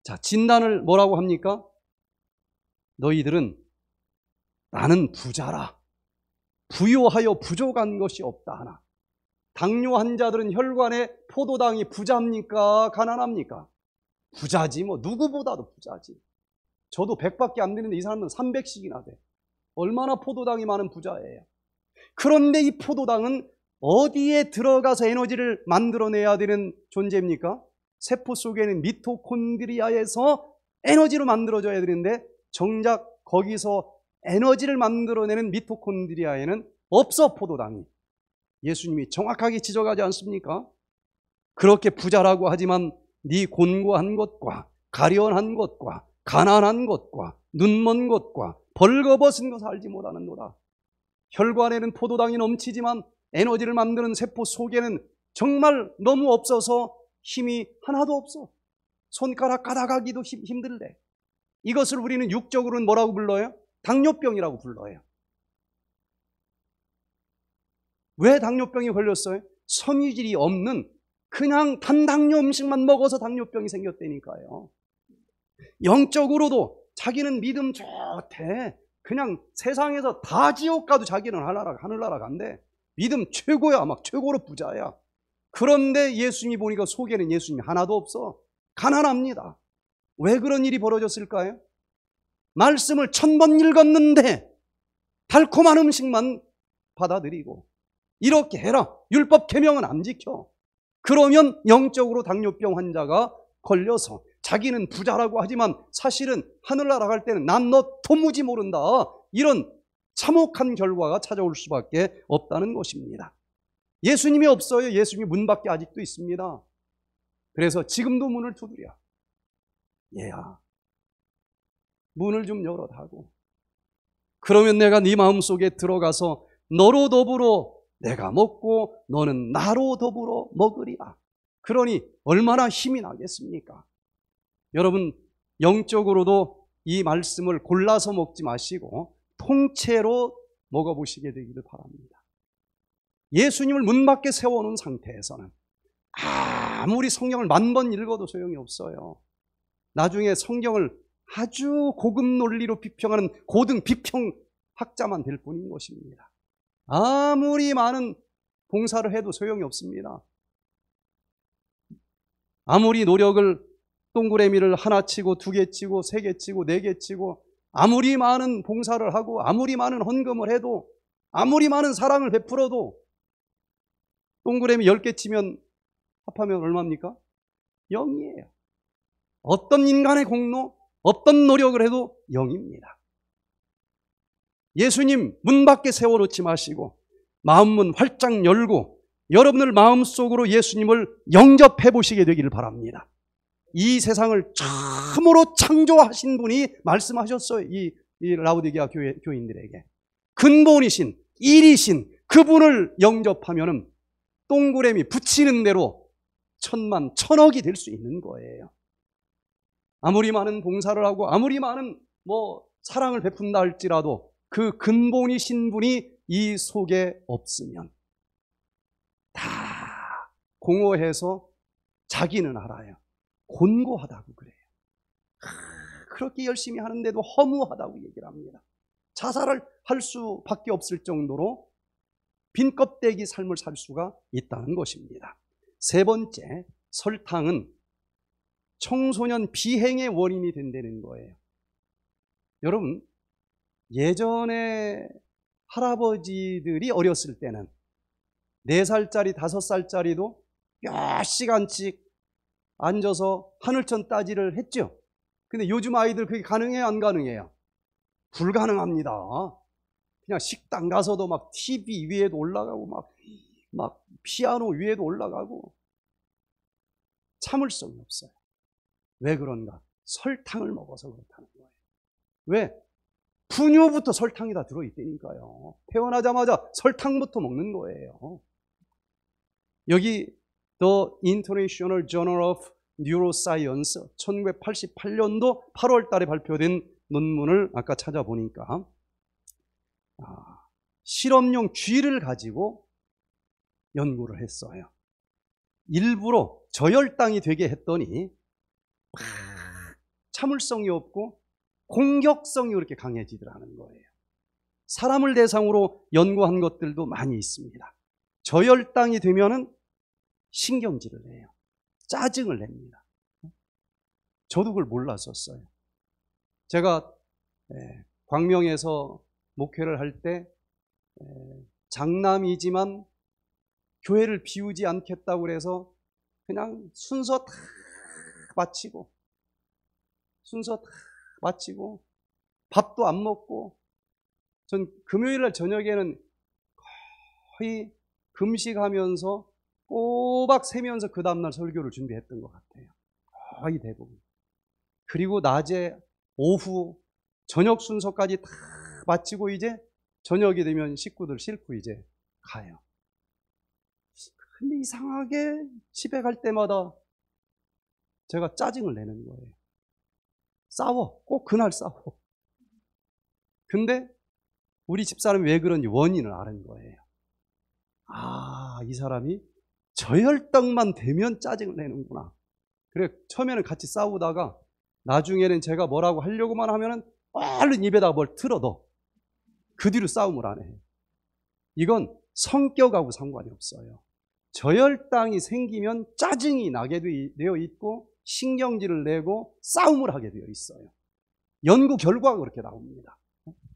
자, 진단을 뭐라고 합니까? 너희들은 나는 부자라. 부유하여 부족한 것이 없다 하나. 당뇨 환자들은 혈관에 포도당이 부자입니까? 가난합니까? 부자지 뭐 누구보다도 부자지. 저도 100밖에 안 되는데 이 사람은 300씩이나 돼. 얼마나 포도당이 많은 부자예요. 그런데 이 포도당은 어디에 들어가서 에너지를 만들어내야 되는 존재입니까? 세포 속에는 미토콘드리아에서 에너지로 만들어져야 되는데 정작 거기서 에너지를 만들어내는 미토콘드리아에는 없어 포도당이 예수님이 정확하게 지적하지 않습니까? 그렇게 부자라고 하지만 네 곤고한 것과 가련한 것과 가난한 것과 눈먼 것과 벌거벗은 것을 알지 못하는노다 혈관에는 포도당이 넘치지만 에너지를 만드는 세포 속에는 정말 너무 없어서 힘이 하나도 없어. 손가락 가다가기도 힘들대. 이것을 우리는 육적으로는 뭐라고 불러요? 당뇨병이라고 불러요. 왜 당뇨병이 걸렸어요? 섬유질이 없는 그냥 단당뇨 음식만 먹어서 당뇨병이 생겼다니까요. 영적으로도 자기는 믿음 좋대. 그냥 세상에서 다 지옥 가도 자기는 하늘나라, 하늘나라 간대. 믿음 최고야. 막 최고로 부자야. 그런데 예수님이 보니까 속에는 예수님이 하나도 없어. 가난합니다. 왜 그런 일이 벌어졌을까요? 말씀을 천 번 읽었는데 달콤한 음식만 받아들이고 이렇게 해라. 율법 개명은 안 지켜. 그러면 영적으로 당뇨병 환자가 걸려서 자기는 부자라고 하지만 사실은 하늘나라 갈 때는 난 너 도무지 모른다. 이런 참혹한 결과가 찾아올 수밖에 없다는 것입니다. 예수님이 없어요. 예수님이 문 밖에 아직도 있습니다. 그래서 지금도 문을 두드려. 얘야, 문을 좀 열어다고. 그러면 내가 네 마음속에 들어가서 너로 더불어 내가 먹고 너는 나로 더불어 먹으리라. 그러니 얼마나 힘이 나겠습니까? 여러분 영적으로도 이 말씀을 골라서 먹지 마시고 통째로 먹어보시게 되기를 바랍니다. 예수님을 문 밖에 세워놓은 상태에서는 아무리 성경을 만 번 읽어도 소용이 없어요. 나중에 성경을 아주 고급 논리로 비평하는 고등 비평학자만 될 뿐인 것입니다. 아무리 많은 봉사를 해도 소용이 없습니다. 아무리 노력을 동그라미를 하나 치고 두 개 치고 세 개 치고 네 개 치고 아무리 많은 봉사를 하고 아무리 많은 헌금을 해도 아무리 많은 사랑을 베풀어도 동그라미 10개 치면 합하면 얼마입니까? 0이에요. 어떤 인간의 공로, 어떤 노력을 해도 0입니다. 예수님 문 밖에 세워놓지 마시고 마음문 활짝 열고 여러분들 마음속으로 예수님을 영접해 보시게 되기를 바랍니다. 이 세상을 참으로 창조하신 분이 말씀하셨어요. 이, 이 라우디게아 교회, 교인들에게. 근본이신, 일이신 그분을 영접하면 동그라미 붙이는 대로 천만, 천억이 될 수 있는 거예요. 아무리 많은 봉사를 하고 아무리 많은 뭐 사랑을 베푼다 할지라도 그 근본이신 분이 이 속에 없으면 다 공허해서 자기는 알아요. 곤고하다고 그래요. 그렇게 열심히 하는데도 허무하다고 얘기를 합니다. 자살을 할 수밖에 없을 정도로 빈 껍데기 삶을 살 수가 있다는 것입니다. 세 번째, 설탕은 청소년 비행의 원인이 된다는 거예요. 여러분, 예전에 할아버지들이 어렸을 때는 4살짜리, 5살짜리도 몇 시간씩 앉아서 하늘천 따지를 했죠. 근데 요즘 아이들 그게 가능해요? 안 가능해요? 불가능합니다. 그냥 식당 가서도 막 TV 위에도 올라가고 막, 막 피아노 위에도 올라가고 참을성이 없어요. 왜 그런가? 설탕을 먹어서 그렇다는 거예요. 왜? 분유부터 설탕이 다 들어있다니까요. 태어나자마자 설탕부터 먹는 거예요. 여기 The International Journal of Neuroscience 1988년도 8월 달에 발표된 논문을 아까 찾아보니까 아, 실험용 쥐를 가지고 연구를 했어요. 일부러 저혈당이 되게 했더니 아, 참을성이 없고 공격성이 그렇게 강해지더라는 거예요. 사람을 대상으로 연구한 것들도 많이 있습니다. 저혈당이 되면은 신경질을 내요 짜증을 냅니다. 저도 그걸 몰랐었어요. 제가 예, 광명에서 목회를 할때 예, 장남이지만 교회를 비우지 않겠다고 그래서 그냥 순서 다 마치고 순서 다 마치고 밥도 안 먹고 전 금요일 날 저녁에는 거의 금식하면서 꼬박 세면서 그 다음날 설교를 준비했던 것 같아요. 거의 대부분. 그리고 낮에, 오후, 저녁 순서까지 다 마치고 이제 저녁이 되면 식구들 싣고 이제 가요. 근데 이상하게 집에 갈 때마다 제가 짜증을 내는 거예요. 싸워. 꼭 그날 싸워. 근데 우리 집사람이 왜 그런지 원인을 아는 거예요. 아, 이 사람이 저혈당만 되면 짜증을 내는구나. 그래 처음에는 같이 싸우다가 나중에는 제가 뭐라고 하려고만 하면은 얼른 입에다 가뭘 틀어도 그 뒤로 싸움을 안 해. 이건 성격하고 상관이 없어요. 저혈당이 생기면 짜증이 나게 되어 있고 신경질을 내고 싸움을 하게 되어 있어요. 연구 결과가 그렇게 나옵니다.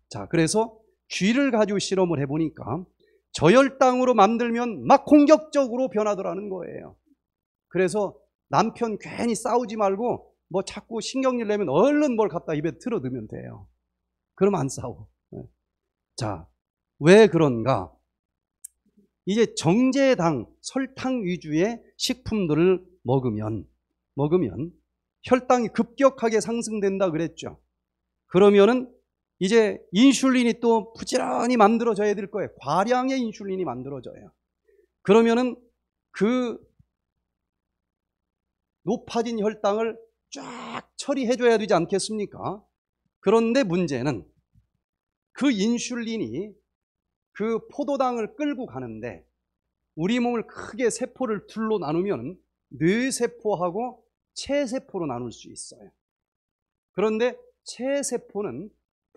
자, 그래서 귀를 가지고 실험을 해보니까 저혈당으로 만들면 막 공격적으로 변하더라는 거예요. 그래서 남편 괜히 싸우지 말고 뭐 자꾸 신경질 내면 얼른 뭘 갖다 입에 틀어 넣으면 돼요. 그럼 안 싸워. 네. 자, 왜 그런가? 이제 정제당 설탕 위주의 식품들을 먹으면 먹으면 혈당이 급격하게 상승된다 그랬죠. 그러면은 이제 인슐린이 또 부지런히 만들어져야 될 거예요. 과량의 인슐린이 만들어져요. 그러면은 그 높아진 혈당을 쫙 처리해줘야 되지 않겠습니까? 그런데 문제는 그 인슐린이 그 포도당을 끌고 가는데 우리 몸을 크게 세포를 둘로 나누면 뇌세포하고 체세포로 나눌 수 있어요. 그런데 체세포는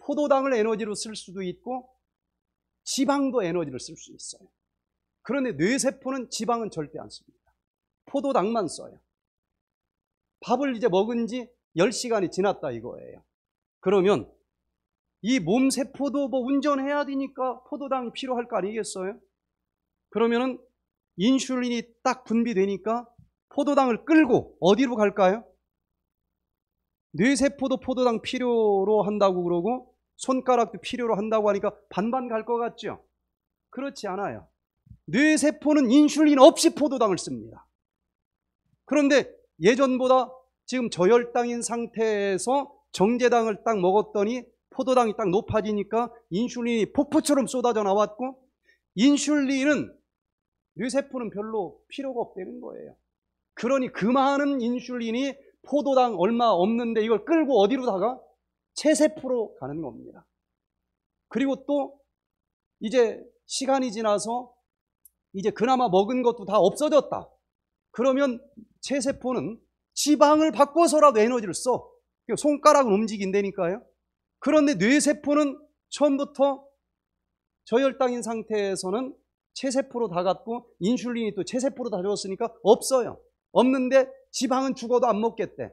포도당을 에너지로 쓸 수도 있고 지방도 에너지를 쓸 수 있어요. 그런데 뇌세포는 지방은 절대 안 씁니다. 포도당만 써요. 밥을 이제 먹은 지 10시간이 지났다 이거예요. 그러면 이 몸세포도 뭐 운전해야 되니까 포도당이 필요할 거 아니겠어요? 그러면은 인슐린이 딱 분비되니까 포도당을 끌고 어디로 갈까요? 뇌세포도 포도당 필요로 한다고 그러고 손가락도 필요로 한다고 하니까 반반 갈 것 같죠? 그렇지 않아요. 뇌세포는 인슐린 없이 포도당을 씁니다. 그런데 예전보다 지금 저혈당인 상태에서 정제당을 딱 먹었더니 포도당이 딱 높아지니까 인슐린이 폭포처럼 쏟아져 나왔고 인슐린은 뇌세포는 별로 필요가 없다는 거예요. 그러니 그 많은 인슐린이 포도당 얼마 없는데 이걸 끌고 어디로 다가? 체세포로 가는 겁니다. 그리고 또 이제 시간이 지나서 이제 그나마 먹은 것도 다 없어졌다. 그러면 체세포는 지방을 바꿔서라도 에너지를 써. 그 손가락은 움직인다니까요. 그런데 뇌세포는 처음부터 저혈당인 상태에서는 체세포로 다 갔고 인슐린이 또 체세포로 다 줬으니까 없어요. 없는데 지방은 죽어도 안 먹겠대.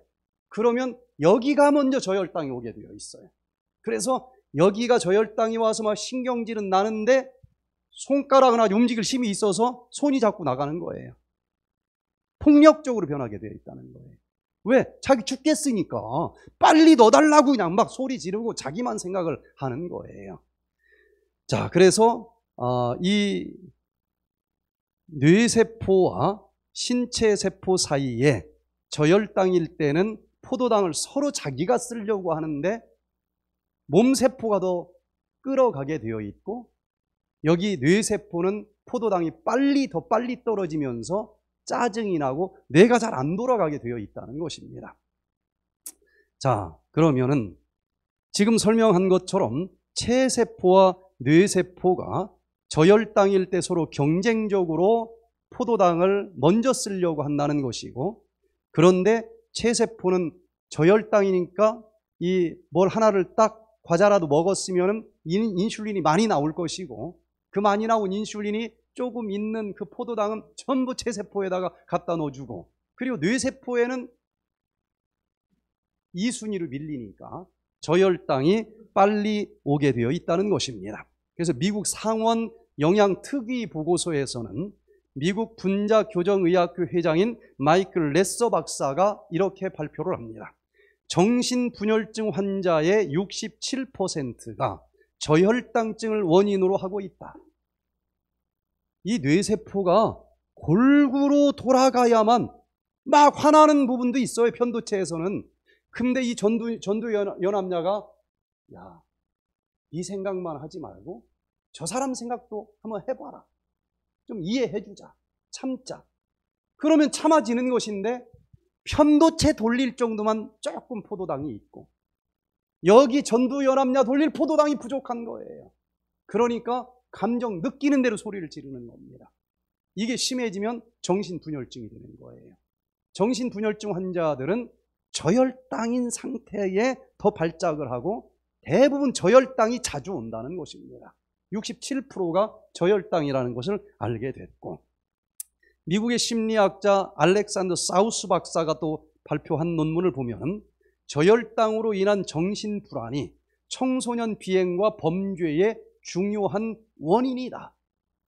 그러면 여기가 먼저 저혈당이 오게 되어 있어요. 그래서 여기가 저혈당이 와서 막 신경질은 나는데 손가락은 아주 움직일 힘이 있어서 손이 자꾸 나가는 거예요. 폭력적으로 변하게 되어 있다는 거예요. 왜? 자기 죽겠으니까 빨리 넣어달라고 그냥 막 소리 지르고 자기만 생각을 하는 거예요. 자, 그래서 어, 이 뇌세포와 신체 세포 사이에 저혈당일 때는 포도당을 서로 자기가 쓰려고 하는데 몸세포가 더 끌어가게 되어 있고 여기 뇌세포는 포도당이 빨리 더 빨리 떨어지면서 짜증이 나고 뇌가 잘 안 돌아가게 되어 있다는 것입니다. 자, 그러면은 지금 설명한 것처럼 체세포와 뇌세포가 저혈당일 때 서로 경쟁적으로 포도당을 먼저 쓰려고 한다는 것이고 그런데 체세포는 저혈당이니까 이 뭘 하나를 딱 과자라도 먹었으면 인슐린이 많이 나올 것이고 그 많이 나온 인슐린이 조금 있는 그 포도당은 전부 체세포에다가 갖다 넣어주고 그리고 뇌세포에는 이순위로 밀리니까 저혈당이 빨리 오게 되어 있다는 것입니다. 그래서 미국 상원 영양 특위 보고서에서는 미국 분자 교정의학교 회장인 마이클 레서 박사가 이렇게 발표를 합니다. 정신분열증 환자의 67%가 저혈당증을 원인으로 하고 있다. 이 뇌세포가 골고루 돌아가야만 막 화나는 부분도 있어요. 편도체에서는. 근데 이 전두, 전두연합냐가 야, 이 생각만 하지 말고 저 사람 생각도 한번 해봐라. 좀 이해해주자. 참자. 그러면 참아지는 것인데 편도체 돌릴 정도만 조금 포도당이 있고 여기 전두연합냐 돌릴 포도당이 부족한 거예요. 그러니까 감정 느끼는 대로 소리를 지르는 겁니다. 이게 심해지면 정신분열증이 되는 거예요. 정신분열증 환자들은 저혈당인 상태에 더 발작을 하고 대부분 저혈당이 자주 온다는 것입니다. 67%가 저혈당이라는 것을 알게 됐고 미국의 심리학자 알렉산더 사우스 박사가 또 발표한 논문을 보면 저혈당으로 인한 정신 불안이 청소년 비행과 범죄의 중요한 원인이다.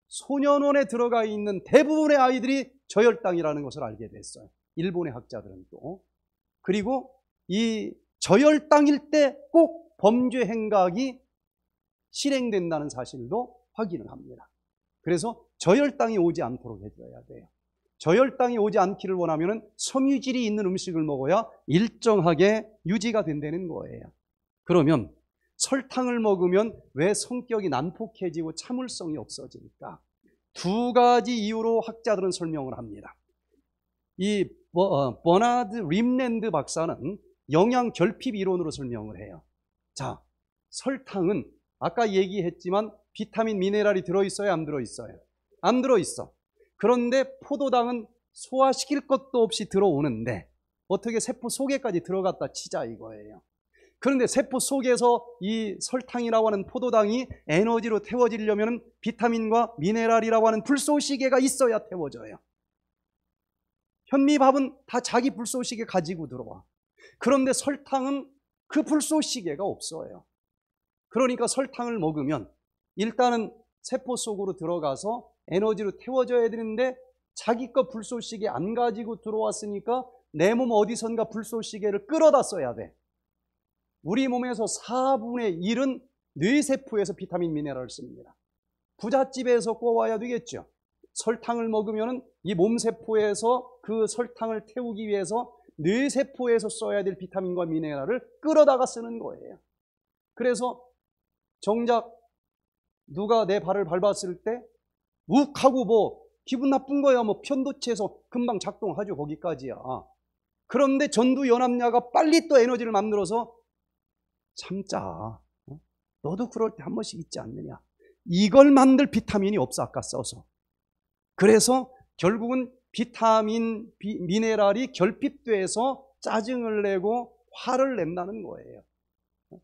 소년원에 들어가 있는 대부분의 아이들이 저혈당이라는 것을 알게 됐어요. 일본의 학자들은 또. 그리고 이 저혈당일 때 꼭 범죄 행각이 실행된다는 사실도 확인을 합니다. 그래서 저혈당이 오지 않도록 해줘야 돼요. 저혈당이 오지 않기를 원하면 섬유질이 있는 음식을 먹어야 일정하게 유지가 된다는 거예요. 그러면 설탕을 먹으면 왜 성격이 난폭해지고 참을성이 없어질까? 두 가지 이유로 학자들은 설명을 합니다. 이 어, 버나드 림랜드 박사는 영양 결핍 이론으로 설명을 해요. 자, 설탕은 아까 얘기했지만 비타민 미네랄이 들어있어요 안 들어있어요? 안 들어있어. 그런데 포도당은 소화시킬 것도 없이 들어오는데 어떻게 세포 속에까지 들어갔다 치자 이거예요. 그런데 세포 속에서 이 설탕이라고 하는 포도당이 에너지로 태워지려면 비타민과 미네랄이라고 하는 불쏘시개가 있어야 태워져요. 현미밥은 다 자기 불쏘시개 가지고 들어와. 그런데 설탕은 그 불쏘시개가 없어요. 그러니까 설탕을 먹으면 일단은 세포 속으로 들어가서 에너지로 태워져야 되는데 자기 거 불쏘시개 안 가지고 들어왔으니까 내 몸 어디선가 불쏘시개를 끌어다 써야 돼. 우리 몸에서 4분의 1은 뇌세포에서 비타민 미네랄을 씁니다. 부잣집에서 꼬아야 되겠죠. 설탕을 먹으면 이 몸세포에서 그 설탕을 태우기 위해서 뇌세포에서 써야 될 비타민과 미네랄을 끌어다가 쓰는 거예요. 그래서 정작 누가 내 발을 밟았을 때욱 하고 뭐 기분 나쁜 거야 뭐 편도체에서 금방 작동하죠 거기까지야 그런데 전두연합냐가 빨리 또 에너지를 만들어서 참자 어? 너도 그럴 때 한 번씩 있지 않느냐 이걸 만들 비타민이 없어 아까 써서 그래서 결국은 비타민 비, 미네랄이 결핍돼서 짜증을 내고 화를 낸다는 거예요 어?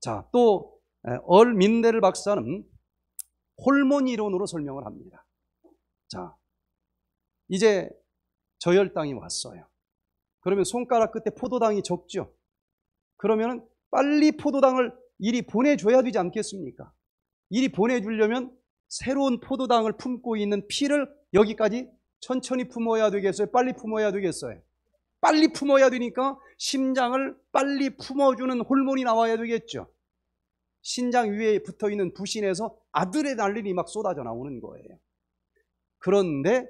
자또 얼 민데르 박사는 호르몬 이론으로 설명을 합니다. 자, 이제 저혈당이 왔어요. 그러면 손가락 끝에 포도당이 적죠. 그러면 빨리 포도당을 이리 보내줘야 되지 않겠습니까? 이리 보내주려면 새로운 포도당을 품고 있는 피를 여기까지 천천히 품어야 되겠어요? 빨리 품어야 되겠어요? 빨리 품어야 되니까 심장을 빨리 품어주는 호르몬이 나와야 되겠죠. 신장 위에 붙어 있는 부신에서 아드레날린이 막 쏟아져 나오는 거예요. 그런데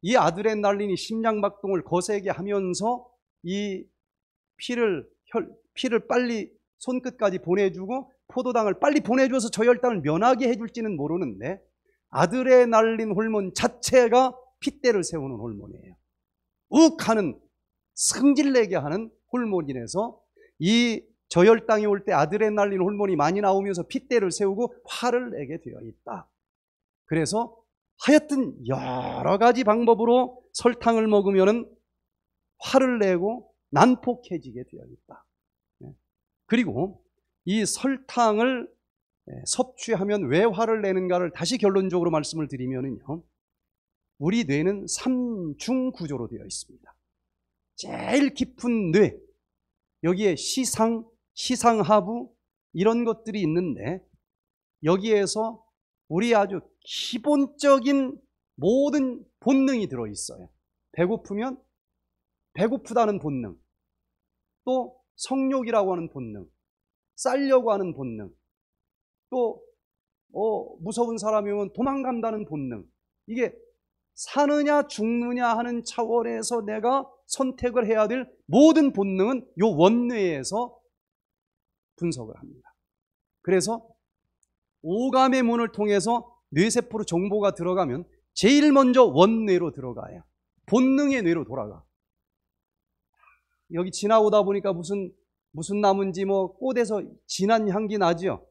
이 아드레날린이 심장박동을 거세게 하면서 이 피를 혈, 피를 빨리 손끝까지 보내주고 포도당을 빨리 보내줘서 저혈당을 면하게 해줄지는 모르는데 아드레날린 호르몬 자체가 핏대를 세우는 호르몬이에요. 욱 하는 승질내게 하는 호르몬이라서 이 저혈당이 올 때 아드레날린 호르몬이 많이 나오면서 핏대를 세우고 화를 내게 되어 있다. 그래서 하여튼 여러 가지 방법으로 설탕을 먹으면 화를 내고 난폭해지게 되어 있다. 네. 그리고 이 설탕을 네, 섭취하면 왜 화를 내는가를 다시 결론적으로 말씀을 드리면요. 우리 뇌는 삼중 구조로 되어 있습니다. 제일 깊은 뇌, 여기에 시상, 시상하부 이런 것들이 있는데 여기에서 우리 아주 기본적인 모든 본능이 들어 있어요. 배고프면 배고프다는 본능, 또 성욕이라고 하는 본능, 쌀려고 하는 본능, 또 어, 무서운 사람이면 도망간다는 본능. 이게 사느냐 죽느냐 하는 차원에서 내가 선택을 해야 될 모든 본능은 요 원뇌에서 분석을 합니다. 그래서 오감의 문을 통해서 뇌세포로 정보가 들어가면 제일 먼저 원뇌로 들어가요. 본능의 뇌로 돌아가. 여기 지나오다 보니까 무슨 무슨 나무인지 뭐 꽃에서 진한 향기 나지요.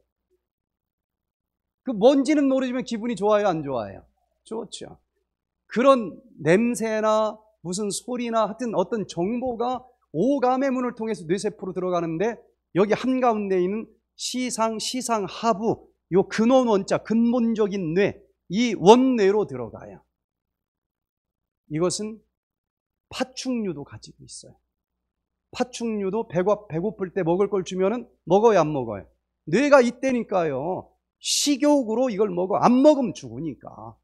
그 뭔지는 모르지만 기분이 좋아요, 안 좋아요? 좋죠. 그런 냄새나 무슨 소리나 하여튼 어떤 정보가 오감의 문을 통해서 뇌세포로 들어가는데 여기 한가운데 있는 시상, 시상, 하부 요 근원 원자, 근본적인 뇌, 이 원뇌로 들어가요. 이것은 파충류도 가지고 있어요. 파충류도 배고, 배고플 때 먹을 걸 주면은 먹어요, 안 먹어요? 뇌가 있때니까요 식욕으로 이걸 먹어. 안 먹으면 죽으니까.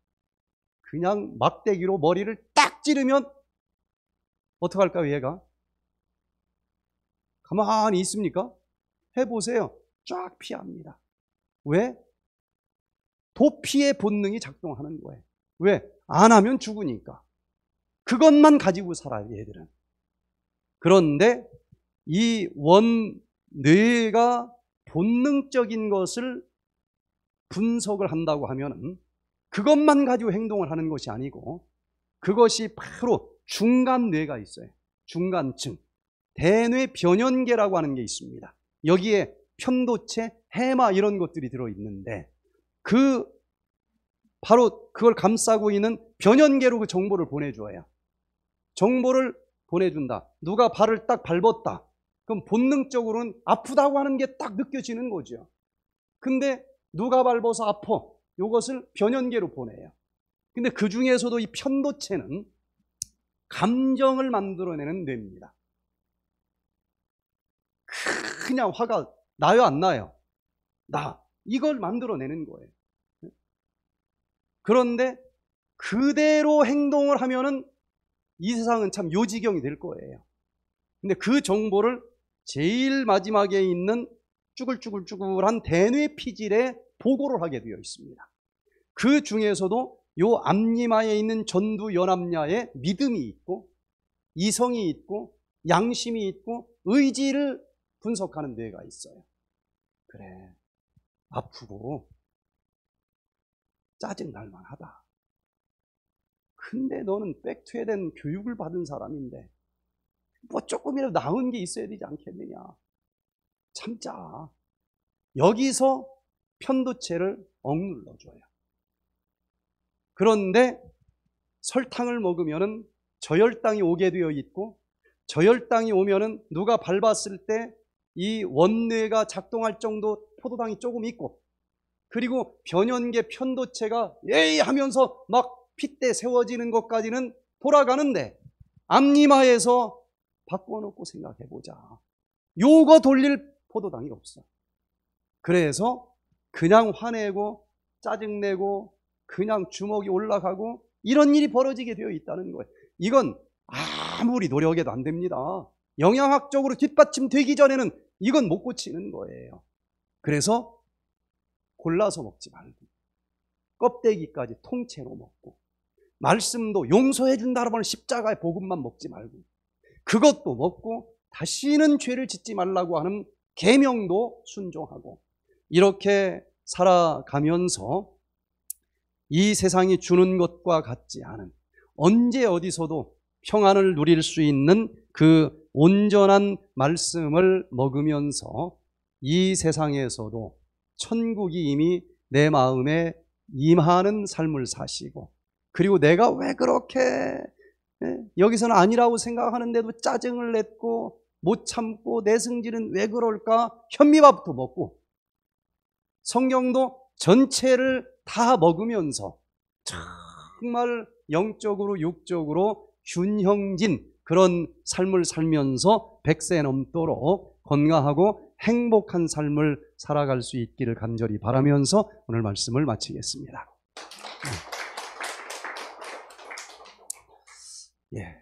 그냥 막대기로 머리를 딱 찌르면 어떡할까요, 얘가? 가만히 있습니까? 해보세요. 쫙 피합니다. 왜? 도피의 본능이 작동하는 거예요. 왜? 안 하면 죽으니까. 그것만 가지고 살아요, 얘들은. 그런데 이 원 뇌가 본능적인 것을 분석을 한다고 하면 그것만 가지고 행동을 하는 것이 아니고 그것이 바로 중간 뇌가 있어요. 중간층. 대뇌 변연계라고 하는 게 있습니다. 여기에 편도체, 해마 이런 것들이 들어있는데 그 바로 그걸 감싸고 있는 변연계로 그 정보를 보내줘요 정보를 보내준다. 누가 발을 딱 밟았다. 그럼 본능적으로는 아프다고 하는 게 딱 느껴지는 거죠. 근데 누가 밟아서 아퍼 이것을 변연계로 보내요. 근데 그 중에서도 이 편도체는 감정을 만들어내는 뇌입니다. 그냥 화가 나요, 안 나요? 나. 이걸 만들어내는 거예요. 그런데 그대로 행동을 하면은 이 세상은 참 요지경이 될 거예요. 근데 그 정보를 제일 마지막에 있는 쭈글쭈글쭈글한 대뇌 피질에 보고를 하게 되어 있습니다. 그 중에서도 요앞니마에 있는 전두 연합냐에 믿음이 있고 이성이 있고 양심이 있고 의지를 분석하는 뇌가 있어요. 그래, 아프고 짜증날 만하다. 근데 너는 백투에 대한 교육을 받은 사람인데 뭐 조금이라도 나은 게 있어야 되지 않겠느냐. 참자. 여기서 편도체를 억눌러줘요. 그런데 설탕을 먹으면 저혈당이 오게 되어 있고 저혈당이 오면 누가 밟았을 때 이원내가 작동할 정도 포도당이 조금 있고 그리고 변연계 편도체가 예이 하면서 막 핏대 세워지는 것까지는 돌아가는데 앞니마에서 바꿔놓고 생각해보자. 요거 돌릴 포도당이 없어. 그래서 그냥 화내고 짜증내고 그냥 주먹이 올라가고 이런 일이 벌어지게 되어 있다는 거예요. 이건 아무리 노력해도 안 됩니다. 영양학적으로 뒷받침되기 전에는 이건 못 고치는 거예요. 그래서 골라서 먹지 말고 껍데기까지 통째로 먹고 말씀도 용서해 준다라고 하는 십자가의 복음만 먹지 말고 그것도 먹고 다시는 죄를 짓지 말라고 하는 계명도 순종하고 이렇게 살아가면서 이 세상이 주는 것과 같지 않은 언제 어디서도 평안을 누릴 수 있는 그 온전한 말씀을 먹으면서 이 세상에서도 천국이 이미 내 마음에 임하는 삶을 사시고 그리고 내가 왜 그렇게 예, 여기서는 아니라고 생각하는데도 짜증을 냈고 못 참고 내 승질은 왜 그럴까 현미밥도 먹고 성경도 전체를 다 먹으면서 정말 영적으로 육적으로 균형진 그런 삶을 살면서 100세 넘도록 건강하고 행복한 삶을 살아갈 수 있기를 간절히 바라면서 오늘 말씀을 마치겠습니다. 예.